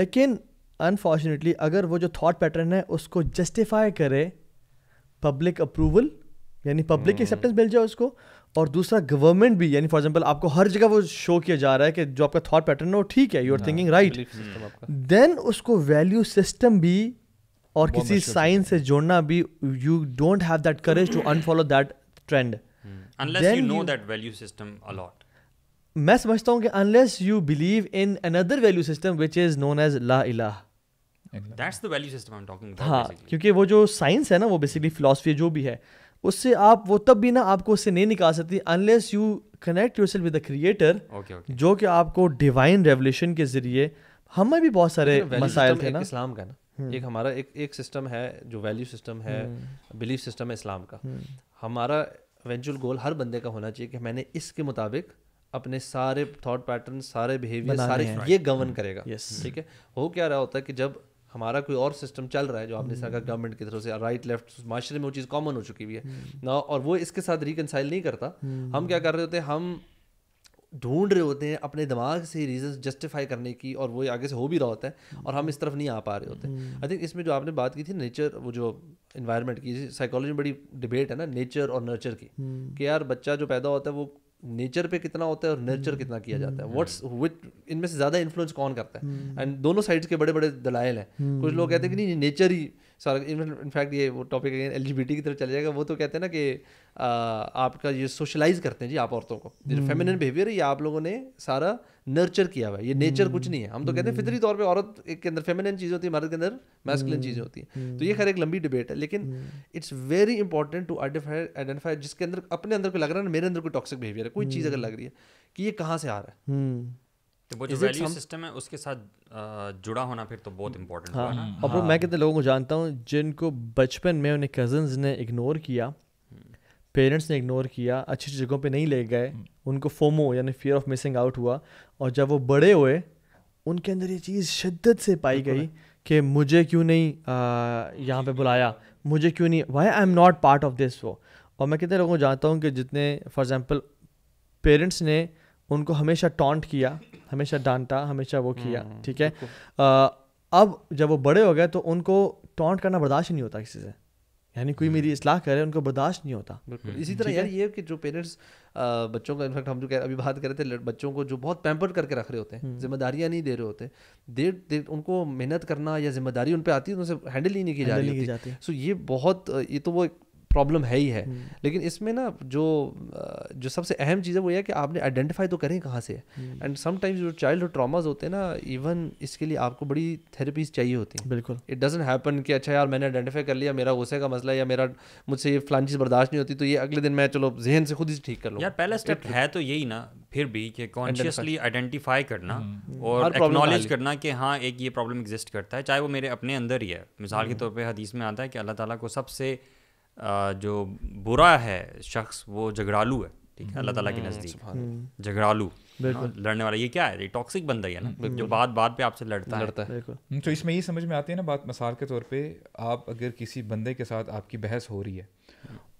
लेकिन अनफॉर्चुनेटली अगर वो जो थॉट पैटर्न है उसको जस्टिफाई करे पब्लिक अप्रूवल यानी पब्लिक एक्सेप्टेंस hmm. मिल जाए उसको और दूसरा गवर्नमेंट भी यानी फॉर एग्जाम्पल आपको हर जगह वो शो किया जा रहा है कि जो आपका थॉट पैटर्न है वो ठीक है you are thinking right then उसको वैल्यू सिस्टम भी और किसी साइंस से जोड़ना भी you don't have that courage to unfollow that trend मैं समझता हूँ कि unless you believe in another value system which is known as ला इलाह that's the value system I am talking हाँ basically. क्योंकि वो जो साइंस है ना वो बेसिकली फिलोसफी जो भी है उससे आप वो तब भी ना आपको उससे नहीं निकाल सकती unless you connect yourself with the creator जो कि आपको डिवाइन रेवलेशन के जरिए हमें भी बहुत सारे मसाइल थे ना इस्लाम का ना हम्म। एक हमारा एक एक सिस्टम है जो वैल्यू सिस्टम है बिलीफ सिस्टम हम्म। है इस्लाम का हम्म। हमारा वेंचुअल गोल हर बंदे का होना चाहिए कि मैंने इसके मुताबिक अपने सारे थॉट पैटर्न सारे बिहेवियर सारे ये गवर्न करेगा ठीक है हो क्या रहा होता है कि जब हमारा कोई और सिस्टम चल रहा है जो आपने हम्म। कहा गवर्नमेंट की तरफ से राइट लेफ्ट माशरे में वो चीज़ कॉमन हो चुकी हुई है हम्म। ना और वो इसके साथ रिकनसाइल नहीं करता हम्म। हम क्या कर रहे होते हैं हम ढूंढ रहे होते हैं अपने दिमाग से ही रीजन जस्टिफाई करने की और वो आगे से हो भी रहा होता है और हम इस तरफ नहीं आ पा रहे होते आई थिंक इसमें जो आपने बात की थी नेचर वो जो इन्वायरमेंट की साइकोलॉजी में बड़ी डिबेट है ना नेचर और नर्चर की कि यार बच्चा जो पैदा होता है वो नेचर पे कितना होता है और नेचर hmm. हम्म, कितना किया जाता है व्हाट्स हम्म, हम्म। विथ इनमें से ज़्यादा इन्फ्लुएंस कौन करता है एंड hmm. दोनों साइड्स के बड़े बड़े दलाइल हैं hmm. कुछ लोग कहते हैं कि नहीं नेचर ही सारा इनफैक्ट ये वो टॉपिक एल की तरफ चले जाएगा वो तो कहते हैं ना कि आ, आपका ये सोशलाइज करते हैं जी आप औरतों को जो फेमिनिन बिहेवियर ये आप लोगों ने सारा नर्चर किया हुआ है ये नेचर कुछ हम्म। नहीं है हम तो कहते हैं हम्म। फितरी तौर पे औरत के अंदर फेमिनिन चीज़ें होती है मर्द के अंदर मैस्कुलिन हम्म। चीज़ें होती हैं तो ये खैर एक लंबी डिबेट है लेकिन it's very important to identify identify जिसके अंदर अपने अंदर को लग रहा है ना मेरे अंदर कोई टॉक्सिक बिहेवियर है कोई चीज़ अगर लग रही है कि ये कहाँ से आ रहा है तो वो जो वैल्यू सिस्टम है उसके साथ जुड़ा होना फिर तो बहुत इंपॉर्टेंट हाँ, हाँ, हाँ. मैं कितने लोगों को जानता हूँ जिनको बचपन में उन्हें कजन ने इग्नोर किया पेरेंट्स ने इग्नोर किया अच्छी जगहों पे नहीं ले गए हम्म। उनको फोमो यानी फियर ऑफ मिसिंग आउट हुआ और जब वो बड़े हुए उनके अंदर ये चीज़ शिद्दत से पाई गई कि मुझे क्यों नहीं यहाँ पे बुलाया मुझे क्यों नहीं why I am not part of this वो और मैं कितने लोगों को जानता हूँ कि जितने फॉर एग्ज़ाम्पल पेरेंट्स ने उनको हमेशा टॉन्ट किया हमेशा डांटा हमेशा वो किया हम्म, ठीक है आ, अब जब वो बड़े हो गए तो उनको टॉन्ट करना बर्दाश्त नहीं होता किसी से यानी कोई मेरी इसलाह करे उनको बर्दाश्त नहीं होता इसी तरह यार ये कि जो पेरेंट्स बच्चों का इनफैक्ट हम जो कह अभी बात कर रहे थे बच्चों को जो बहुत पैम्पर करके रख रहे होते हैं हम्म। जिम्मेदारियां नहीं दे रहे होते देर देर उनको मेहनत करना या जिम्मेदारी उन पर आती है तो उनसे हैंडल ही नहीं की जा रही होती सो ये बहुत ये तो वो प्रॉब्लम है ही है हम्म। लेकिन इसमें ना जो जो सबसे अहम चीज़ है वो ये कि आपने आइडेंटिफाई तो करें कहाँ से एंड समटाइम्स हम्म। जो चाइल्ड ट्रामाज होते हैं ना इवन इसके लिए आपको बड़ी थेरेपीज चाहिए होती हैं बिल्कुल इट डजेंट हैपन कि अच्छा यार मैंने आइडेंटिफाई कर लिया मेरा गुस्से का मसला या मेरा मुझसे ये फलान चीज़ बर्दाश्त नहीं होती तो ये अगले दिन मैं चलो जहन से खुद ही ठीक कर लूँ यार पहला स्टेप है तो यही ना फिर भी कि कॉन्शियसली आइडेंटिफाई करना हम्म। और एक्नॉलेज करना कि हाँ एक ये प्रॉब्लम एग्जिस्ट करता है चाहे वो मेरे अपने अंदर ही है मिसाल के तौर पर हदीस में आता है कि अल्लाह ताला को सबसे जो बुरा है शख्स वो झगड़ालू है ठीक है अल्लाह ताला के हम्म, नज़दीक हम्म। झगड़ालू हाँ, लड़ने वाला ये क्या है ये टॉक्सिक बंदा ही है ना हम्म, जो बात बात पे आपसे लड़ता, लड़ता है तो इसमें ये समझ में आती है ना बात मिसाल के तौर पे आप अगर किसी बंदे के साथ आपकी बहस हो रही है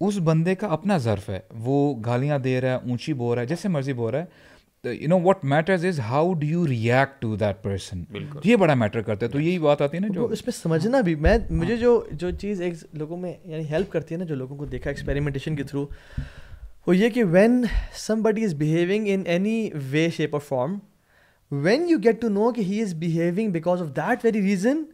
उस बंदे का अपना ज़र्फ है वो गालियाँ दे रहा है ऊँची बोल रहा है जैसे मर्जी बोल रहा है you know what matters is how do you react to that person ये बड़ा मैटर करता है तो यही बात आती है ना जो उसमें समझना भी मैं मुझे जो जो चीज़ एक लोगों में यानी हेल्प करती है ना जो लोगों को देखा एक्सपेरिमेंटेशन के थ्रू वो ये कि when somebody is behaving in any way shape और form when you get to know कि he is behaving because of that very reason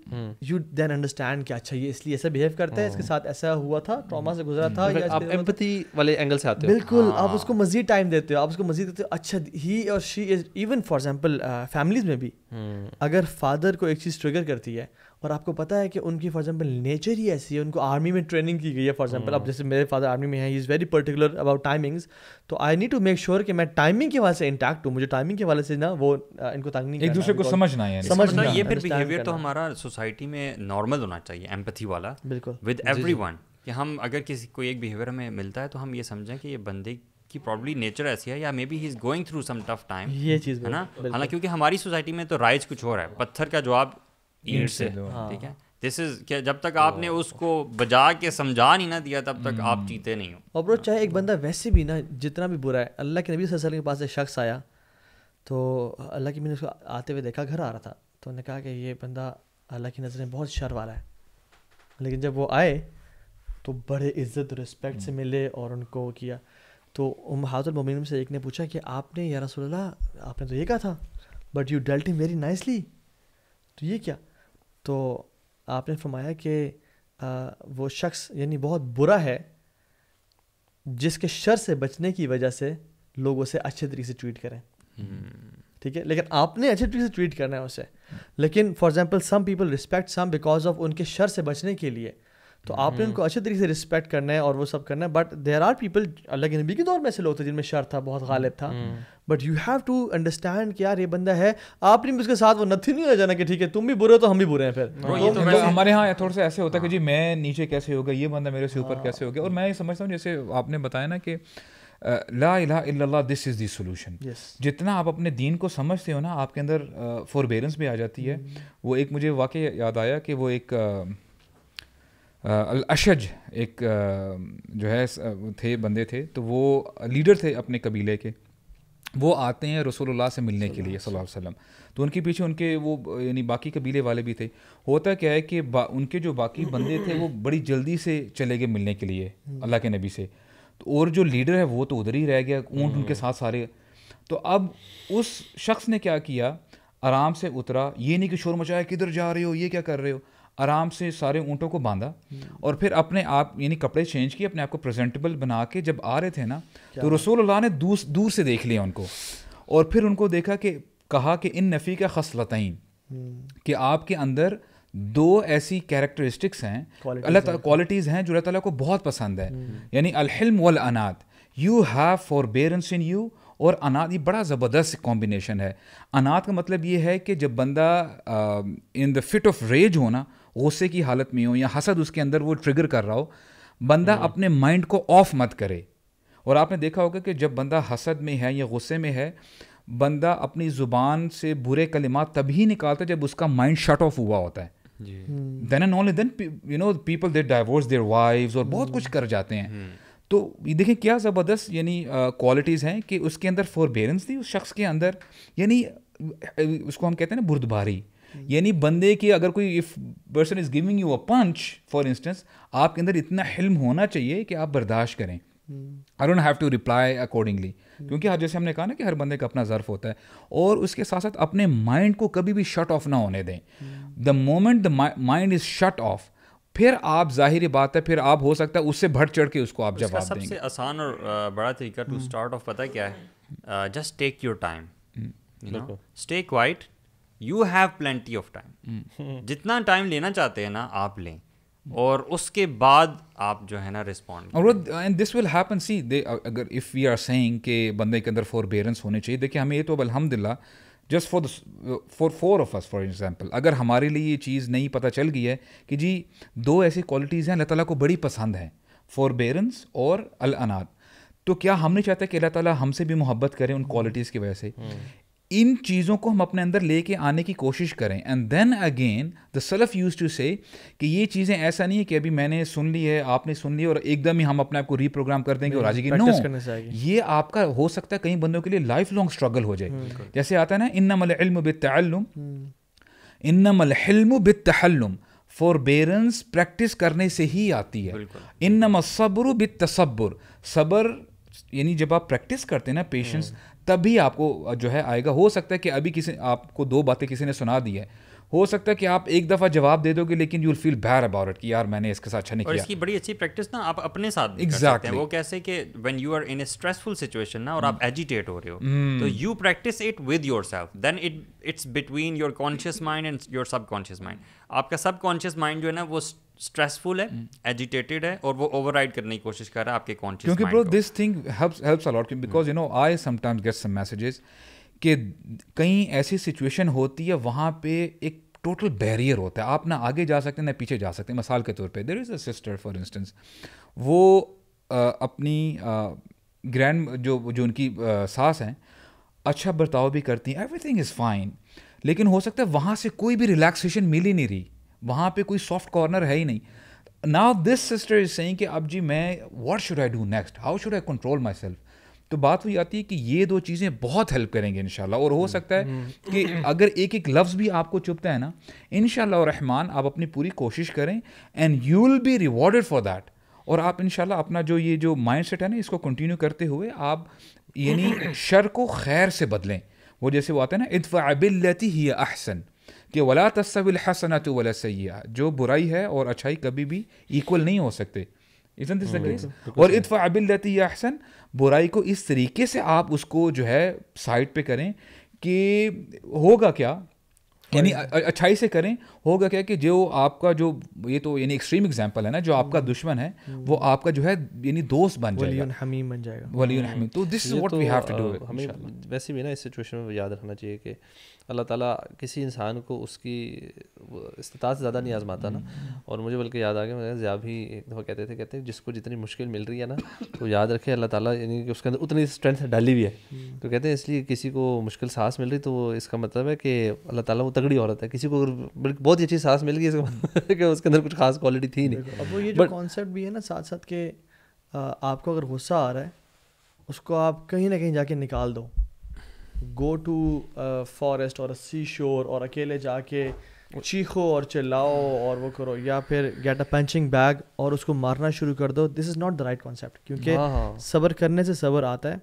you then understand कि अच्छा ये इसलिए ऐसा बिहेव करता है इसके hmm. साथ ऐसा हुआ था ट्रॉमा से गुजरा था hmm. आप एम्पथी वाले एंगल से आते हो बिल्कुल आप हाँ। उसको मजीद टाइम देते हो आप उसको मजीद देते हो अच्छा ही और she is even for example families में भी hmm. अगर फादर को एक चीज़ ट्रिगर करती है और आपको पता है कि उनकी फॉर एग्जाम्पल नेचर ही ऐसी है उनको आर्मी में ट्रेनिंग की गई है फॉर एग्जाम्पल अब hmm. जैसे मेरे फादर आर्मी में है is very particular about timings तो I need to make sure कि मैं टाइमिंग के वाले से इंटैक्ट हूँ मुझे टाइमिंग के वाले से ना वो इनको तंग नहीं एक दूसरे को समझना है समझना ये फिर बिहेवियर तो हमारा सोसाइटी में नॉर्मल होना चाहिए एम्पथी वाला बिल्कुल विद एवरी कि हम अगर किसी कोई एक बिहेवियर हमें मिलता है तो हम ये समझें कि ये बंदे की प्रॉब्ली नेचर ऐसी है या maybe he is going through some tough time ये चीज़ है ना हालांकि क्योंकि हमारी सोसाइटी में तो राइज कुछ और है पत्थर का जवाब ईंट से हाँ। ठीक है दिस इज क्या जब तक आपने उसको बजा के समझा नहीं ना दिया तब तक आप hmm। जीते नहीं हो और ब्रो हाँ। चाहे एक बंदा वैसे भी ना जितना भी बुरा है अल्लाह के नबी वसल्लम के पास एक शख्स आया तो अल्लाह के मैंने उसको आते हुए देखा घर आ रहा था तो उन्होंने कहा कि ये बंदा अल्लाह की नज़र में बहुत शर वाला है लेकिन जब वो आए तो बड़े इज्जत रिस्पेक्ट से hmm। मिले और उनको किया तो उम मोमिन से एक ने पूछा कि आपने या रसोल्ला आपने तो ये कहा था but you dealt very nicely तो ये क्या तो आपने फरमाया कि वो शख्स यानी बहुत बुरा है जिसके शर से बचने की वजह से लोग उसे अच्छे तरीके से ट्वीट करें हम्म। ठीक है लेकिन आपने अच्छे तरीके से ट्वीट करना है उसे लेकिन for example some people respect some because of उनके शर से बचने के लिए तो आपने हम्म। उनको अच्छे तरीके से रिस्पेक्ट करना है और वो सब करना है बट देर आर पीपल अलग नबी के दौर में ऐसे लोग थे जिनमें शर था बहुत गालिब था but you have to understand कि यार ये बंदा है आपने भी उसके साथ वो नथिंग नहीं हो जाना कि ठीक है तुम भी बुरे हो तो हम भी बुरे हैं फिर तो तो हमारे यहाँ थोड़ा सा ऐसे होता है कि हाँ। जी मैं नीचे कैसे होगा ये बंदा मेरे से ऊपर हाँ। कैसे हो गया और मैं ये समझता हूँ जैसे आपने बताया ना कि ला इला दिस इज़ दी सोल्यूशन जितना आप अपने दीन को समझते हो ना आपके अंदर फॉरबेरेंस भी आ जाती है हम्म। वो एक मुझे वाकई याद आया कि वो एक अल अशज एक जो है थे बंदे थे तो वो लीडर थे अपने कबीले के वो आते हैं रसोल्ला से मिलने के लिए सल वसम तो उनके पीछे उनके वो यानी बाकी कबीले वाले भी थे होता क्या है कि उनके जो बाकी बंदे थे वो बड़ी जल्दी से चले गए मिलने के लिए अल्लाह के नबी से तो और जो लीडर है वो तो उधर ही रह गया ऊँट उनके साथ सारे तो अब उस शख्स ने क्या किया आराम से उतरा ये नहीं कि शोर मचाया किधर जा रहे हो ये क्या कर रहे हो आराम से सारे ऊँटों को बांधा हम्म। और फिर अपने आप यानी कपड़े चेंज किए अपने आप को प्रेजेंटेबल बना के जब आ रहे थे ना तो रसूल ने दूर दूर से देख लिया उनको और फिर उनको देखा कि कहा कि इन नफ़ी का खसलतइन हम्म। कि आपके अंदर दो ऐसी कैरेक्टरिस्टिक्स हैं अल्लाह क्वालिटीज़ हैं जो अल्लाह को बहुत पसंद है हम्म। यानी अलहिल्म वल अनात you have forbearance in you और अनाथ ये बड़ा ज़बरदस्त कॉम्बिनेशन है अनाथ का मतलब ये है कि जब बंदा in the fit of rage होना गुस्से की हालत में हो या हसद उसके अंदर वो ट्रिगर कर रहा हो बंदा हम्म। अपने माइंड को ऑफ मत करे और आपने देखा होगा कि जब बंदा हसद में है या गुस्से में है बंदा अपनी ज़ुबान से बुरे कलिमात तभी निकालता जब उसका माइंड शट ऑफ हुआ होता है then and only then you know people they divorce their wife और बहुत कुछ हम्म। कर जाते हैं हम्म। तो देखिए क्या ज़बरदस्त यानी क्वालिटीज़ हैं कि उसके अंदर फॉरबेरेंस थी उस शख्स के अंदर यानी उसको हम कहते हैं ना बुरदबारी हम्म। यानी बंदे की अगर कोई if person is giving you a punch for instance आपके अंदर इतना हिल्म होना चाहिए कि आप बर्दाश्त करें I don't have to reply accordingly क्योंकि हर जैसे हमने कहा ना कि हर बंदे का अपना ज़र्फ होता है और उसके साथ साथ अपने माइंड को कभी भी शट ऑफ ना होने दें the moment the mind is shut off फिर आप जाहिर बात है फिर आप हो सकता है उससे बढ़ चढ़ के उसको आप जवाब देंगे सबसे आसान और बड़ा तरीका टू स्टार्ट ऑफ पता क्या है just take your time stay quiet you have plenty of time जितना टाइम लेना चाहते हैं ना आप लें और उसके बाद आप जो है ना रिस्पॉन्ड और and this will happen see they अगर इफ़ वी आर सेइंग के बंदे के अंदर फोर बेरेंस होने चाहिए देखिए हमें ये तो अलहमदिल्ला just for for for of us for example अगर हमारे लिए ये चीज़ नहीं पता चल गई है कि जी दो ऐसी क्वालिटीज़ हैं अल्लाह तला को बड़ी पसंद हैं बेरेंस और अल अनाद तो क्या हम नहीं चाहते कि अल्लाह ताला हमसे भी मोहब्बत करें उन क्वालिटीज़ hmm. की वजह से hmm. इन चीज़ों को हम अपने अंदर लेके आने की कोशिश करें and then again the self used to say कि ये चीज़ें ऐसा नहीं है कि अभी मैंने सुन ली है आपने सुन ली और एकदम ही हम अपने आप को रीप्रोग्राम कर देंगे और आज की नो ये आपका हो सकता है कई बंदों के लिए लाइफ लॉन्ग स्ट्रगल हो जाए हम्म, जैसे आता है ना इन इल्म इन हम्म। इन्नमल हिल्म बितहल्लुम फॉरबेरेंस प्रैक्टिस करने से ही आती है इन इन्नम सब्र बितसब्र सब्र यानी जब आप प्रैक्टिस करते हैं ना पेशेंस हम्म। तभी आपको जो है आएगा हो सकता है कि अभी किसी आपको दो बातें किसी ने सुना दी है हो सकता है कि आप एक दफ़ा जवाब दे दोगे लेकिन you will feel bad about it कि यार मैंने इसके साथ अच्छा नहीं और किया इसकी बड़ी अच्छी प्रैक्टिस ना आप अपने साथ भी exactly. कर सकते हैं वो कैसे कि when you are in a stressful situation ना और hmm. आप एजिटेट हो रहे हो hmm. तो you practice it with yourself then it it's between your conscious mind and your subconscious mind आपका सबकॉन्शियस माइंड जो है ना वो स्ट्रेसफुल है एजिटेटेड hmm. है और वो ओवरराइड करने की कोशिश कर रहा है आपके कॉन्शियस क्योंकि bro this thing helps helps a lot because you know I sometimes get some messages कि कहीं ऐसी सिचुएशन होती है वहाँ पे एक टोटल बैरियर होता है आप ना आगे जा सकते ना पीछे जा सकते मिसाल के तौर पे there is a sister for instance वो आ, अपनी ग्रैंड जो जो उनकी आ, सास हैं अच्छा बर्ताव भी करती हैं थिंग इज़ फाइन लेकिन हो सकता है वहाँ से कोई भी रिलैक्सेशन मिल ही नहीं रही वहाँ पे कोई सॉफ्ट कॉर्नर है ही नहीं now this sister is saying कि अब जी मैं what should I do next how should I control myself तो बात वही आती है कि ये दो चीज़ें बहुत हेल्प करेंगे इन और हो हम्म, सकता है हम्म। कि अगर एक एक लफ्ज़ भी आपको चुपता है ना इन रहमान आप अपनी पूरी कोशिश करें and you will be rewarded for that और आप इन अपना जो ये जो माइंड सेट है ना इसको कंटिन्यू करते हुए आप यानी शर को खैर से बदलें वो जैसे वो आता है ना इतफ़ाबिलती ही अहसन कि वला तस्विल हसनत वला सैया जो बुराई है और अच्छाई कभी भी इक्वल नहीं हो सकते इजन दिस हाँ, और इतफ़ाबिलती अहसन बुराई को इस तरीके से आप उसको जो है साइड पे करें कि होगा क्या यानी हाँ अच्छाई से करें होगा क्या कि जो आपका जो ये तो यानी एक्सट्रीम एग्जाम्पल है ना जो आपका हम्म। दुश्मन है हम्म। वो आपका जो है यानी दोस्त बन जाएगा तो this what we have to do हमें वैसे भी ना इस सिचुएशन में याद रखना चाहिए कि अल्लाह ताला किसी इंसान को उसकी इस्तात से ज़्यादा नहीं आजमाता ना हम्म। और मुझे बल्कि याद आ गया मैंने ज़्या भी एक दफ़ा कहते थे कहते हैं जिसको जितनी मुश्किल मिल रही है ना तो याद रखे अल्लाह ताला यानी कि उसके अंदर उतनी स्ट्रेंथ डाली हुई है तो कहते हैं इसलिए किसी को मुश्किल सांस मिल रही तो इसका मतलब है कि अल्लाह ताला वो तगड़ी औरत है किसी को बहुत बहुत ही अच्छी सांस मिल गई इसका उसके अंदर कुछ खास क्वालिटी थी नहीं अब वो ये जो कॉन्सेप्ट भी है ना साथ साथ के आपको अगर गुस्सा आ रहा है उसको आप कहीं ना कहीं जाके निकाल दो गो टू फॉरेस्ट और सी शोर और अकेले जाके चीखो और चिल्लाओ और वो करो या फिर गेट अ पंचिंग बैग और उसको मारना शुरू कर दो this is not the right concept क्योंकि हाँ, हाँ। सब्र करने से सब्र आता है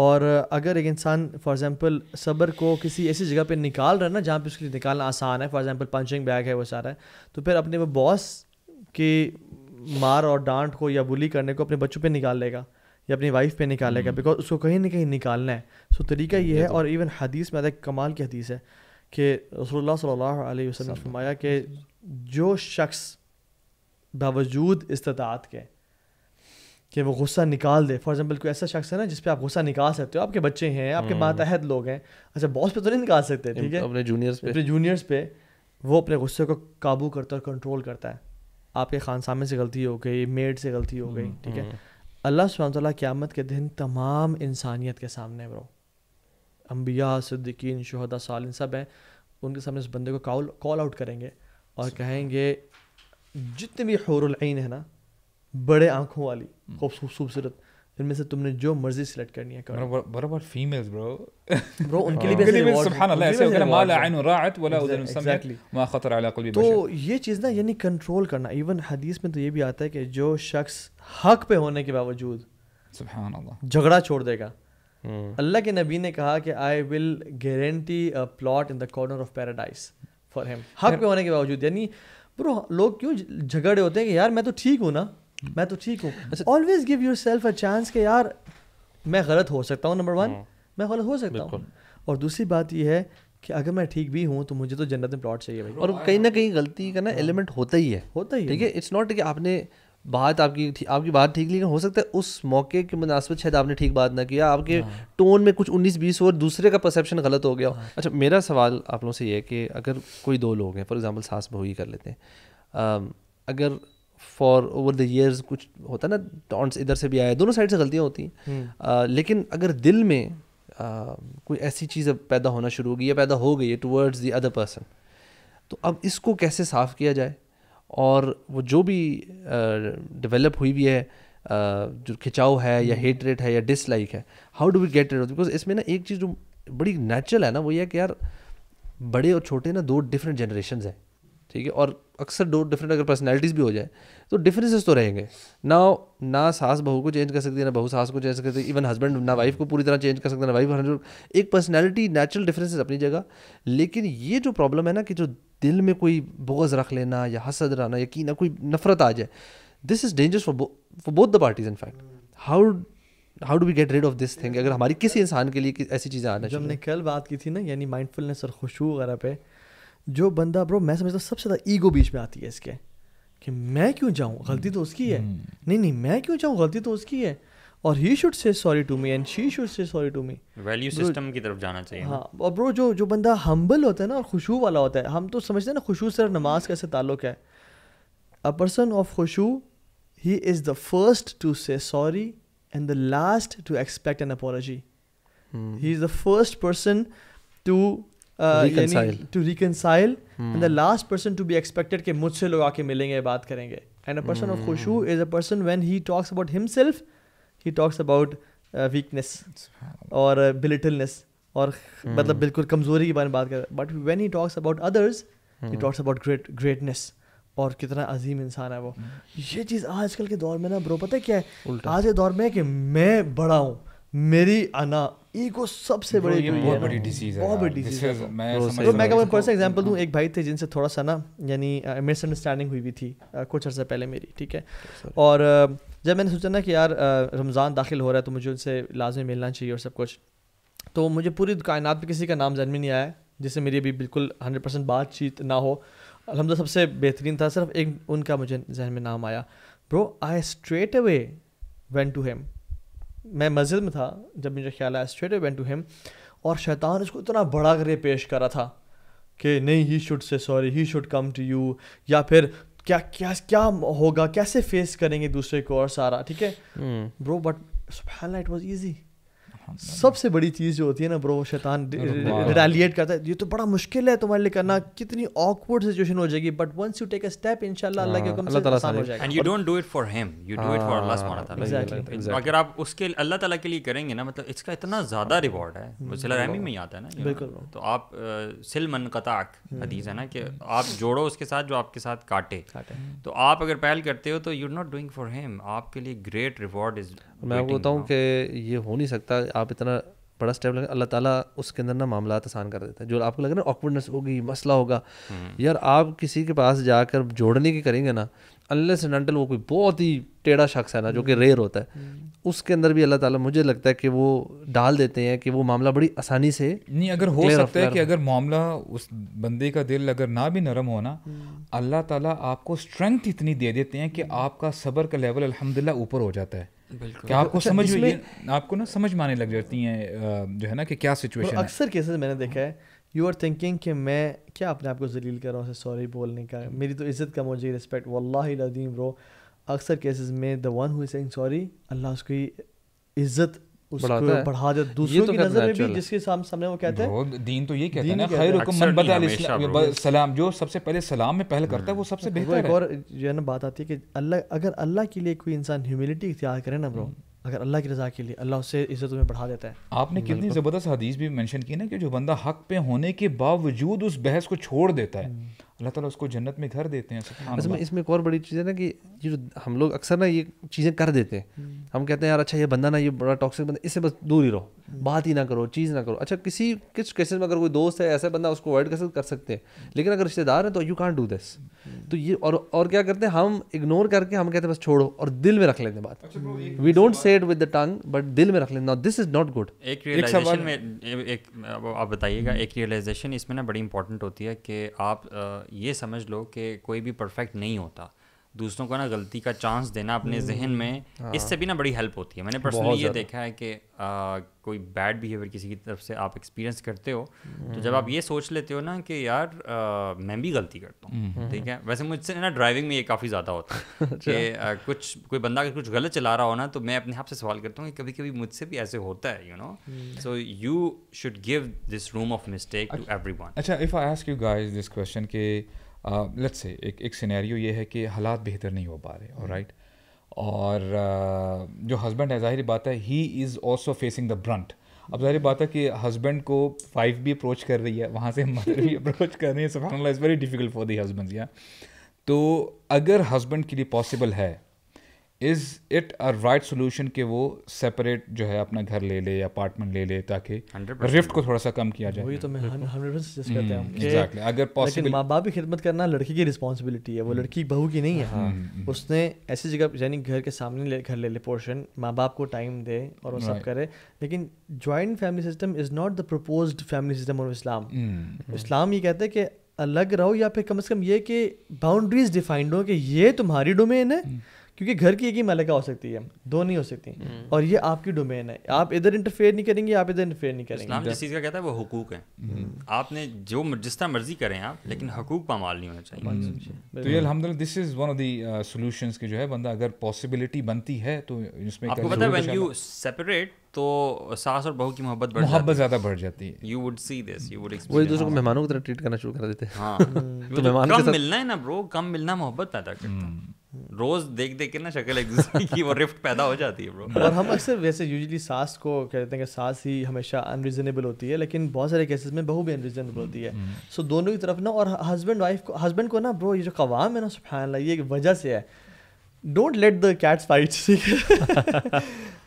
और अगर एक इंसान फॉर एग्ज़ाम्पल सब्र को किसी ऐसी जगह पे निकाल रहा है ना जहाँ पे उसके लिए निकालना आसान है फॉर एग्ज़ाम्पल पंचिंग बैग है वो सारा है तो फिर अपने वो बॉस की मार और डांट को या बुली करने को अपने बच्चों पे निकाल लेगा या अपनी वाइफ पे निकालेगा बिकॉज हम्म। उसको कहीं ना कहीं निकालना है सो तरीका ये है तो और इवन हदीस में आता कमाल की हदीस है कि रसोल्ला सल्लल्लाहु ने फरमाया कि जो शख्स बावजूद इस्तात के कि वो गुस्सा निकाल दे फॉर एग्जाम्पल कोई ऐसा शख्स है ना जिसपे आप गुस्सा निकाल सकते हो आपके बच्चे हैं आपके मातहत हम्म। लोग हैं अच्छा बॉस पे तो नहीं निकाल सकते ठीक है अपने जूनियर्स पे अपने जूनियर्स पे वो अपने गुस्से को काबू करता है और कंट्रोल करता है आपके खानसामे से गलती हो गई मेड से गलती हो गई ठीक है हम्म। अल्लाह सुबह क़्यामत के दिन तमाम इंसानियत के सामने ब्रो अम्बिया सद्दीन शहदा इन सब हैं उनके सामने उस बंदे को कॉल कॉल आउट करेंगे और कहेंगे जितने भी हरुल है ना बड़े आंखों वाली हम्म। खूबसूरत इनमें से तुमने जो मर्जी सिलेक्ट करनी है करो बड़ा फीमेल्स ब्रो ब्रो उनके लिए भी सुभान अल्लाह ऐसे वगैरह माला ऐन रात वला उदन समिअत मा खतर अला कल्बि तो ये चीज ना यानी कंट्रोल करना इवन हदीस में तो ये भी आता है कि जो शख्स हक पे होने के बावजूद सुभान अल्लाह झगड़ा छोड़ देगा हम्म। अल्लाह के नबी ने कहा कि I will guarantee a plot in the corner of paradise for him हक पे होने के बावजूद यानी ब्रो लोग क्यों झगड़े होते हैं कि यार मैं तो ठीक हूं ना हम्म। मैं तो ठीक हूँ always give yourself a chance कि यार मैं गलत हो सकता हूँ नंबर वन हाँ। मैं गलत हो सकता हूँ और दूसरी बात यह है कि अगर मैं ठीक भी हूँ तो मुझे तो जन्नत में प्लॉट चाहिए भाई और कहीं ना कहीं गलती का ना एलिमेंट हाँ। होता ही है होता ही ठीक है इट्स नॉट कि आपने बात आपकी आपकी बात ठीक लेकिन हो सकता है उस मौके के मुनासिब शायद आपने ठीक बात ना किया आपके टोन हाँ। में कुछ उन्नीस बीस और दूसरे का परसेप्शन गलत हो गया अच्छा मेरा सवाल आप लोगों से ये है कि अगर कोई दो लोग हैं फॉर एग्जाम्पल सास बहू ही कर लेते हैं अगर फॉर ओवर द ईयर्स कुछ होता है ना टॉन्ट्स इधर से भी आया दोनों साइड से गलतियाँ होती हैं हम्म। लेकिन अगर दिल में आ, कोई ऐसी चीज़ अब पैदा होना शुरू हो गई या पैदा हो गई है टूवर्ड्स द अदर पर्सन तो अब इसको कैसे साफ़ किया जाए और वो जो भी डेवलप हुई भी है आ, जो खिंचाव है या हेट हम्म। रेट है या डिसलाइक है how do we get rid because इसमें ना एक चीज़ जो बड़ी नेचुरल है ना वो ये कि यार बड़े और छोटे ना दो डिफरेंट जनरेशन हैं ठीक है और अक्सर दो डिफरेंट अगर पर्सनैलिटीज़ भी हो जाए तो डिफरेंसेस तो रहेंगे ना ना सास बहू को चेंज कर सकती है ना बहू सास को चेंज कर सकती है इवन हस्बैंड ना वाइफ को पूरी तरह चेंज कर सकते ना वाइफ हस्बैंड एक पर्सनैलिटी नेचुरल डिफरेंसेस अपनी जगह लेकिन ये जो प्रॉब्लम है ना कि जो दिल में कोई बोगज़ रख लेना या हसद रहना या कि ना कोई नफरत आ जाए this is dangerous for for both the parties in fact how how do we get rid of this thing अगर हमारी किसी इंसान के लिए ऐसी चीज़ें आना जो हमने कल बात की थी ना यानी माइंडफुलनेस और खुशबू वगैरह पे जो बंदा ब्रो मैं समझता हूँ सबसे ज़्यादा ईगो बीच में आती है इसके कि मैं क्यों जाऊँ हम्म। गलती तो उसकी है हम्म। नहीं नहीं मैं क्यों जाऊँ गलती तो उसकी है और he should say sorry to me and she should say sorry to me value system की तरफ जाना चाहिए हाँ और ब्रो जो जो बंदा हम्बल होता है ना और खुशबू वाला होता है हम तो समझते हैं ना खुशू सिर्फ नमाज कैसे ताल्लुक है अ पर्सन ऑफ खुशू he is the first to say sorry and the last to expect an apology he is the first person to to reconcile and the last person to be expected के मुझसे लोग आके मिलेंगे बात करेंगे and a person of खुशू is a person when he talks about himself he talks about weakness और belittleness और मतलब बिल्कुल कमजोरी के बारे में बात कर but when he talks about others he talks about great greatness और कितना अजीम इंसान है वो hmm. ये चीज़ आजकल के दौर में ना ब्रो पता क्या है आज के दौर में कि मैं बड़ा हूँ मेरी अना ईगो सबसे बड़ी बहुत बड़ी डिजीज है बहुत बड़ी डिजीज है मैं तो मैं अगर पर्सनल एग्जांपल दूं एक भाई थे जिनसे थोड़ा सा ना यानी मिसअंडरस्टैंडिंग uh, हुई हुई थी uh, कुछ अर्से पहले मेरी ठीक है और uh, जब मैंने सोचा ना कि यार रमज़ान दाखिल हो रहा है तो मुझे उनसे लाजमी मिलना चाहिए और सब कुछ तो मुझे पूरी कायनात पर किसी का नाम जहन में नहीं आया जिससे मेरी अभी बिल्कुल हंड्रेड परसेंट बातचीत ना हो अलहमद सबसे बेहतरीन था सिर्फ एक उनका मुझे जहन में नाम आया bro I straight away went to him मैं मस्जिद में था जब मुझे ख्याल आया स्ट्रेट वेंट टू हिम और शैतान इसको इतना बड़ा करके पेश कर रहा था कि नहीं he should say sorry he should come to you या फिर क्या क्या क्या होगा कैसे फेस करेंगे दूसरे को और सारा ठीक है ब्रो बट सुबह इट वॉज ईजी सबसे बड़ी चीज़ जो होती है ना ब्रो शैतान हाँ, रिटेलिएट हाँ। करता है ये तो बड़ा मुश्किल है तुम्हारे लिए करना कितनी ऑकवर्ड सिचुएशन हो जाएगी but once you take a step इंशाल्लाह अल्लाह के हाँ, हुक्म से आसान हो जाएगा and you don't do it for him you do it for अल्लाह सुब्हान तआला अगर आप उसके अल्लाह ताला के लिए करेंगे ना मतलब इसका इतना ज़्यादा रिवॉर्ड है मुसला रहमी में ही आता है ना बिल्कुल तो आप सिल कताक हम्म। हदीस है ना कि हम्म। आप जोड़ो उसके साथ जो आपके साथ काटे तो आप अगर पहल करते हो तो you not doing for him आपके लिए ग्रेट रिवॉर्ड इज मैं आपको बताऊँ कि ये हो नहीं सकता आप इतना बड़ा स्टेप लगे अल्लाह ताला उसके अंदर ना मामला आसान कर देता है जो आपको लगे ना ऑकवर्डनेस होगी मसला होगा हम्म। यार आप किसी के पास जाकर जोड़ने की करेंगे ना अनलेस नंटल वो कोई बहुत ही टेढ़ा शख्स है ना जो कि रेयर हम्म। होता है हम्म। उसके अंदर भी अल्लाह ताला मुझे लगता है कि वो डाल देते हैं कि वो मामला बड़ी आसानी से नहीं अगर हो सकता है कि अगर मामला उस बंदे का दिल अगर ना भी नरम हो ना अल्लाह ताला आपको स्ट्रेंथ इतनी दे देते हैं कि आपका सब्र का लेवल अलहमदिल्ला ऊपर हो जाता है कि आपको अच्छा, समझ में आपको ना समझ माने लग जाती हैं जो है ना कि क्या सिचुएशन अक्सर केसेस मैंने देखा है यू आर थिंकिंग कि मैं क्या अपने आप को जलील कर रहा हूँ सॉरी बोलने का मेरी तो इज्जत का मुझे रिस्पेक्ट वल्लाम रो अक्सर केसेस में द वन हु सॉरी अल्लाह उसकी इज्जत उसको बढ़ा दे दूसरों तो की नजर में भी जिसके सामने वो कहते हैं दीन तो ये ना मन सलाम जो सबसे पहले सलाम में पहल करता है वो सबसे हाँ। बेहतर है और जो है ना बात आती है कि अल्लाह अगर अल्लाह के लिए कोई इंसान ह्यूमिलिटी इख्तियार करे ना ब्रो हम्म। अगर अल्लाह की रजा के लिए अल्लाह उससे इज्जत तुम्हें बढ़ा देता है आपने हम्म। कितनी ज़बरदस्त हदीस भी मेंशन की ना कि जो बंदा हक पे होने के बावजूद उस बहस को छोड़ देता है हम्म। अल्लाह ताला उसको जन्नत में घर देते हैं इसमें अच्छा, इसमें एक और बड़ी चीज़ है ना कि ये जो हम लोग अक्सर ना ये चीज़ें कर देते हैं हम्म। हम कहते हैं यार अच्छा ये बंदा ना ये बड़ा टॉक्सिक बंदा इससे बस दूर ही रहो हम्म। बात ही ना करो चीज़ ना करो अच्छा किसी किस केसेस में अगर कोई दोस्त है ऐसा बंदा उसको अवॉइड कर सकते हैं लेकिन अगर रिश्तेदार है तो यू कॉन्ट डू दिस तो ये और और क्या करते हैं हम इग्नोर करके हम कहते हैं बस छोड़ो और दिल में रख लेते हैं बात we don't say it with the tongue but दिल में रख लेते दिस इज नॉट गुड एक रियलाइजेशन में एक आप बताइएगा एक रियलाइजेशन इसमें ना बड़ी इंपॉर्टेंट होती है कि आप ये समझ लो कि कोई भी परफेक्ट नहीं होता दूसरों को ना गलती का चांस देना अपने हम्म, जहन में हाँ। इससे भी ना बड़ी हेल्प होती है मैंने पर्सनली ये देखा है कि आ, कोई बैड बिहेवियर किसी की तरफ से आप एक्सपीरियंस करते हो तो जब आप हम्म। ये सोच लेते हो ना कि यार आ, मैं भी गलती करता हूँ हम्म। ठीक है वैसे मुझसे ना ड्राइविंग में ये काफ़ी ज़्यादा होता है अच्छा। कि कुछ कोई बंदा अगर कुछ गलत चला रहा हो ना तो मैं अपने आप से सवाल करता हूँ कि कभी कभी मुझसे भी ऐसे होता है you know so you should give this room of mistake to every अच्छा if I ask you guys this question के लेट्स uh, से एक एक सिनेरियो ये है कि हालात बेहतर नहीं हो पा रहे hmm. और राइट uh, और जो हस्बैंड है जाहिर बात है he is also facing the brunt अब जाहिर बात है कि हस्बैंड को वाइफ भी अप्रोच कर रही है वहाँ से मदर भी अप्रोच कर रही है is very difficult for the husband या तो अगर हस्बैंड के लिए पॉसिबल है is it a right solution कि वो सेपरेट जो है अपना घर ले ले अपार्टमेंट ले ले ताकि रिफ्ट को थोड़ा सा कम किया जाए वही तो मैं हम्म, exactly. अगर पॉसिबल माँ बाप की खिदमत करना लड़की की रिस्पॉन्सिबिलिटी है वो हम्म। लड़की बहू की नहीं है हाँ, हाँ, हाँ। उसने ऐसी जगह यानी घर के सामने ले, घर ले ले पोर्शन माँ बाप को टाइम दे और वो सब करे लेकिन joint family system is not the propose family system of Islam इस्लाम ये कहते हैं कि अलग रहो या फिर कम अज कम ये कि बाउंड्रीज डिफाइंड हो कि ये तुम्हारी डोमेन है हम्म। क्योंकि घर की एक ही मलका हो सकती है दो नहीं हो सकती हम्म। और ये आपकी डोमेन है आप इधर इंटरफेयर नहीं करेंगे आप इधर इंटरफेयर नहीं करेंगे इस्लाम जिस चीज़ का कहता है वो हकूक है हम्म। आपने जो जिस तरह मर्जी करें आप हम्म। लेकिन हकूक पामाल नहीं होना चाहिए तो ये अलहमद this is one of the solutions के जो है बंदा अगर पॉसिबिलिटी बनती है तो इसमें आपको पता है यू सेपरेट तो सास और बहू की मोहब्बत बढ़ मोहब्बत ज्यादा बढ़ जाती है you would see this you would experience वो दूसरों को मेहमानों की तरह ट्रीट करना शुरू कर देते हैं हां तो मेहमान कम मिलना है ना ब्रो कम मिलना मोहब्बत पैदा करता है रोज देख देख के ना शक्ल एक दूसरे की वो रिफ्ट पैदा हो जाती है ब्रो और हम अक्सर वैसे यूजली सास को कहते हैं कि सास ही हमेशा अनरीजनेबल होती है लेकिन बहुत सारे केसेस में बहू भी अनरीजनेबल होती है सो हम्म। so, दोनों की तरफ ना और हस्बैंड वाइफ को हस्बैंड को ना ब्रो ये जो कवाम है ना सुफान ला ये वजह से है don't let the cats fight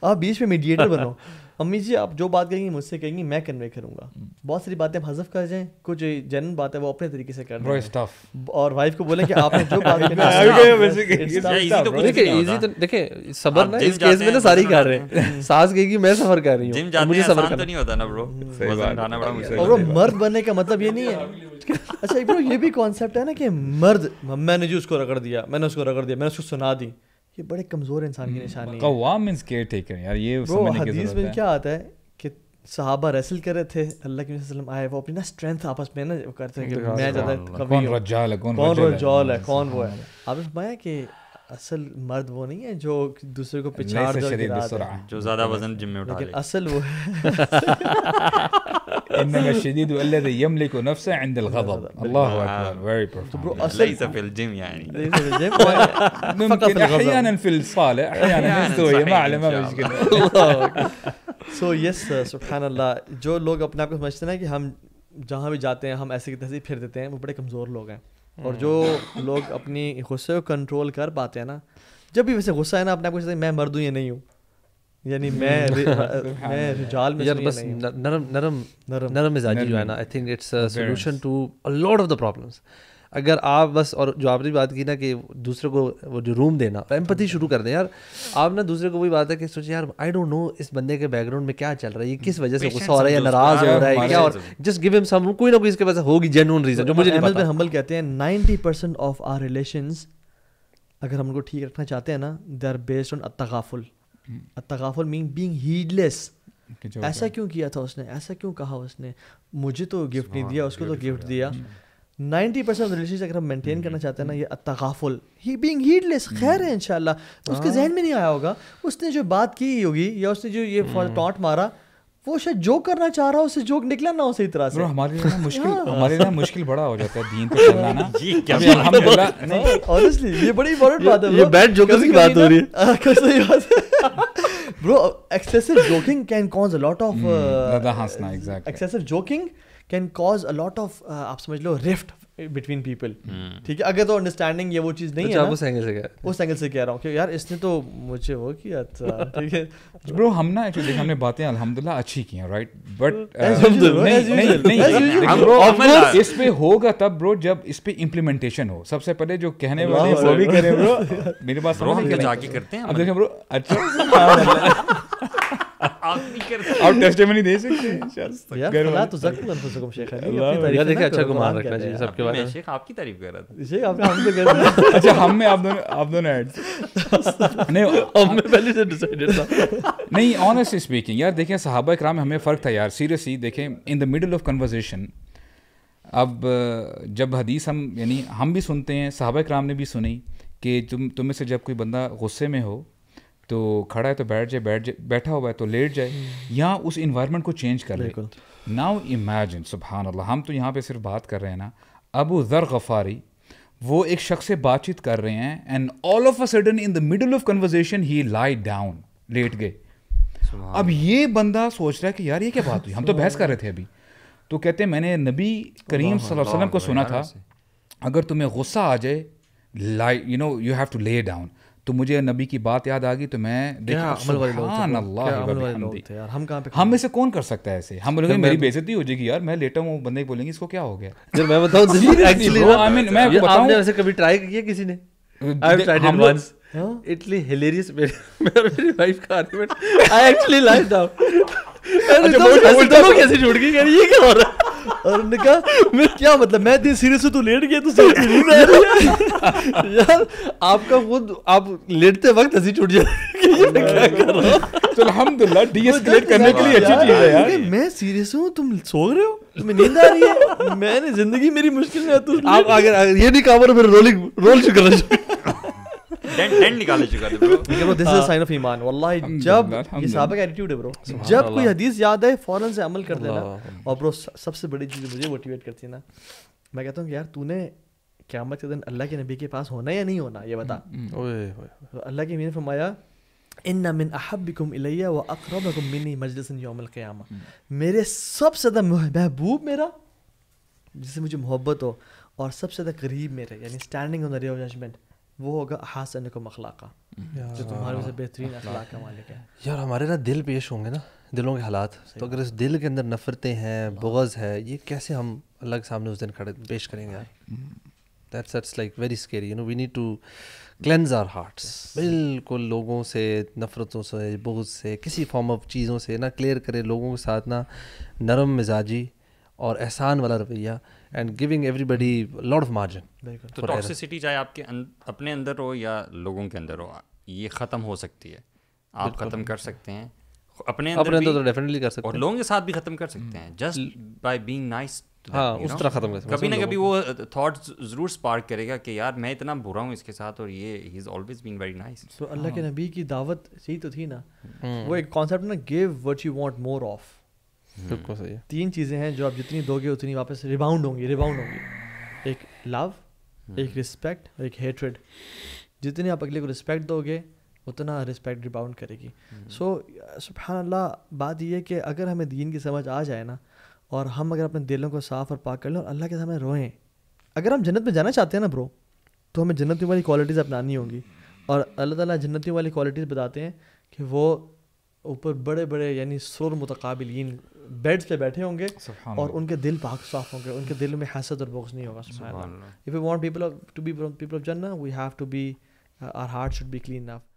आप बीच में मीडिएटर बनो अम्मी जी आप जो बात करेंगी मुझसे कहेंगी मैं कन्वे करूंगा हम्म। बहुत सारी बातें आप हजफ कर जाए कुछ जनरल बात है वो अपने तरीके से कर रहे और वाइफ को बोले कि आपने जो बात इजी तो, तो देखिए सबर ना इस केस में ना सारी कर तो- रहे हैं हम्म। हम्म। सास कहेगी मैं सफर कर रही हूँ तो मुझे सफर करना नहीं होता ना ब्रो और मर्द बनने का मतलब ये नहीं है अच्छा ब्रो ये भी कॉन्सेप्ट है ना कि मर्द मैंने जी उसको रगड़ दिया मैंने उसको रगड़ दिया मैंने उसको सुना दी ये बड़े कमज़ोर इंसान की हम्म, निशानी है केयर टेकर यार ये Bro, समझने की हदीस में क्या आता है कि सहाबा रेसल कर रहे थे अल्लाह के वसल्लम आए वो अपनी ना स्ट्रेंथ आपस में ना करते हैं कि तो मैं ज़्यादा कौन रजाल है कौन रजाल है कौन वो है आपने फरमाया कि असल मर्द वो नहीं है जो दूसरे को पिछाड़ दे दो जो ज्यादा वजन जिम में उठा ले असल वो है انما الشديد والذي يملك نفسه عند الغضب الله اكبر very profound ليس في الجيم يعني ليس في الجيم ممكن احيانا في الصاله احيانا نستوي ما اعلم ما مشكله सो यस सुबहान अल्लाह जो लोग अपने आप को समझते हैं कि हम जहाँ भी जाते हैं हम ऐसे की तैसे फिर देते हैं वो बड़े कमज़ोर लोग हैं और जो लोग अपनी गुस्से को कंट्रोल कर पाते हैं ना जब भी वैसे गुस्सा है ना अपने आप को मैं मर्द हूँ या नहीं हूँ यानी मैं मैं रिजाल में यार बस नरम नरम नरम नरम मिजाजी जो है ना I think it's a solution to a lot of the problems अगर आप बस और जो आपने बात की ना कि दूसरे को वो जो रूम देना एम्पति शुरू कर दें यार आप ना दूसरे को वही बात है कि सोचिए यार आई डोंट नो इस बंदे के बैकग्राउंड में क्या चल रहा है ये किस वजह से गुस्सा हो रहा है या नाराज हो हाँ, रहा है क्या और जस्ट गिव हिम सम कोई ना कोई इसके पास होगी जेनुअन रीजन जो मुझे नहीं पता हम्बल कहते हैं ninety percent of our relation अगर हम उनको ठीक रखना चाहते हैं ना दे आर बेस्ड ऑन अतगाफुल अतगाफुल मीन बींग हीडलेस ऐसा क्यों किया था उसने ऐसा क्यों कहा उसने मुझे तो गिफ्ट नहीं दिया उसको तो गिफ्ट दिया hmm. नाइन्टी परसेंट रिलेशन अगर हम मेंटेन करना हम्म, चाहते हैं ना हम्म। ये अतगाफुल ही बींग हीडलेस खैर है इनशाला उसके हाँ। जहन में नहीं आया होगा उसने जो बात की होगी या उसने जो ये टॉट हम्म। मारा वो शायद जो करना चाह रहा हो उससे जोक निकला ना हो तरह से हमारे लिए मुश्किल हाँ। हमारे लिए मुश्किल बड़ा हो जाता है दीन पे चलना ना जी क्या हाँ, नहीं ऑनेस्टली ये बड़ी इंपॉर्टेंट बात है ये बैड जोकर्स की बात हो रही है सही बात bro excessive joking can cause a lot of हंसना excessive joking can cause a lot of आप समझ लो रिफ्ट बिटवीन पीपल ठीक है अगर तो अंडरस्टैंडिंग ये वो चीज़ नहीं तो है उस एंगल से कह उस एंगल से कह रहा हूँ क्योंकि यार इसने तो मुझे वो किया था ठीक है ब्रो हम ना एक्चुअली हमने बातें अल्हम्दुलिल्लाह अच्छी की हैं राइट uh, हाँ, बट इस पे होगा तब ब्रो जब इस पे इम्प्लीमेंटेशन हो सबसे पहले जो कहने वाले वो भी करें ब्रो मेरे पास ब्रो हम जाके करते हैं अब देखिए ब्रो अच्छा बात नहीं दे सकते अच्छा रखना चाहिए सबके बारे में शेख आपकी तारीफ कर रहा था शेख आपने हम तो कर अच्छा हम में आप दोनों आप दोनों ऐड नहीं पहले से डिसाइडेड था नहीं ऑनेस्टली स्पीकिंग यार देखें सहाबा इकराम में हमें फ़र्क था यार सीरियसली देखें in the middle of conversation अब जब हदीस हम यानी हम भी सुनते हैं सहाबा इकराम ने भी सुनी कि तुम तुम्हें से जब कोई बंदा गुस्से में हो तो खड़ा है तो बैठ जाए बैठ जाए बैठा हुआ है तो लेट जाए हम्म। या उस इन्वायरमेंट को चेंज कर ले नाउ इमेजिन सुबहान अल्लाह हम तो यहाँ पे सिर्फ बात कर रहे हैं ना अबू ज़र गफ़ारी वो एक शख्स से बातचीत कर रहे हैं and all of a sudden in the middle of conversation ही लाई डाउन लेट गए अब ये बंदा सोच रहा है कि यार ये क्या बात हुई हम तो बहस कर रहे थे अभी तो कहते हैं मैंने नबी करीम वसल्लम को सुना था अगर तुम्हें गुस्सा आ जाए lie you know you have to lay down तो मुझे नबी की बात याद आ गई तो मैं हम इसे कौन कर सकता है ऐसे हम बोलेंगे मेरी बेइज्जती हो जाएगी यार मैं लेटा हूँ बंदे बोलेंगे इसको क्या हो गया जब मैं बताऊँ कभी ट्राई किया किसी ने uh, हाँ? इटली हिलेरियस मेरे मेरी वाइफ का आई एक्चुअली अच्छा, तो- तो कैसे जुड़ गई ये क्या हो रहा है और उन्होंने कहा मैं क्या मतलब मैं इतनी सीरियस हूँ तू लेट गया तू सोच नहीं रहा है यार आपका खुद आप लेटते वक्त हंसी छूट जाए क्या कर रहा हूँ तो अल्हम्दुलिल्लाह डीएस्केलेट करने के लिए अच्छी चीज है यार मैं सीरियस हूँ तुम सो रहे हो तुम्हें नींद आ रही है मैंने जिंदगी मेरी मुश्किल में आप अगर ये नहीं कहा तो रोलिंग रोल हाँ। जब कोई हदीस याद फौरन से अमल कर देना और ब्रो सबसे बड़ी चीज मुझे मोटिवेट करती है ना मैं कहता हूँ यार तूने क्यामत के दिन अल्लाह के नबी के पास होना या नहीं होना ये बता हम्म, हम्म। तो अल्लाह मीन फरमाया हम्म। मेरे सबसे ज़्यादा महबूब मेरा जिससे मुझे मोहब्बत हो और सबसे ज़्यादा करीब मेरे यानी standing on the day judgement वो होगा हासन को मखलाका हम्म। जो तुम्हारे से बेहतरीन अखलाक का मालिक है यार हमारे ना दिल पेश होंगे ना दिलों के हालात तो अगर इस दिल के अंदर नफरतें हैं बगज़ है ये कैसे हम अलग सामने उस दिन खड़े पेश करेंगे यार that's that's like very scary you know we need to cleanse our hearts बिल्कुल लोगों से नफ़रतों से बुगज से किसी फॉर्म ऑफ चीज़ों से ना क्लियर करें लोगों के साथ ना नरम मिजाजी और एहसान वाला रवैया and giving everybody lot of margin तो टॉक्सिसिटी चाहे आपके अं-, अपने अंदर हो या लोगों के अंदर हो ये ख़त्म हो सकती है आप ख़त्म कर सकते हैं अपने अंदर अपने अंदर तो डेफिनेटली कर सकते हैं और लोगों के साथ भी ख़त्म कर सकते हैं जस्ट बाय बीइंग नाइस हाँ उस तरह ख़त्म कर सकते कभी ना कभी वो थॉट ज़रूर स्पार्क करेगा कि यार मैं इतना बुरा हूँ इसके साथ और ये he is always been very nice तो अल्लाह के हाँ। नबी की दावत सही तो थी ना हम्म। वो एक कॉन्सेप्ट ना give what you want more of hmm. बिल्कुल सही है तीन चीज़ें हैं जो आप जितनी दोगे उतनी वापस रिबाउंड होंगी रिबाउंड होंगी एक लव हम्म। एक रिस्पेक्ट और एक हेट्रेड जितनी आप अगले को रिस्पेक्ट दोगे उतना रिस्पेक्ट रिबाउंड करेगी सो हम्म। सुबहान अल्लाह बात यह है कि अगर हमें दीन की समझ आ जाए ना और हम अगर अपने दिलों को साफ़ और पाक कर लें और अल्लाह के सामने रोएं अगर हम जन्नत में जाना चाहते हैं ना ब्रो तो हमें जन्नती वाली क्वालिटीज़ अपनानी होंगी और अल्लाह ताला जन्नती वाली क्वालिटीज़ बताते हैं कि वो ऊपर बड़े बड़े यानी सुर मुतकबिलीन बेड्स पे बैठे होंगे और उनके दिल पाक साफ होंगे उनके दिल में हसद और बोक्स नहीं होगा if you want people of to be people of जन्ना we have to be our heart should be clean up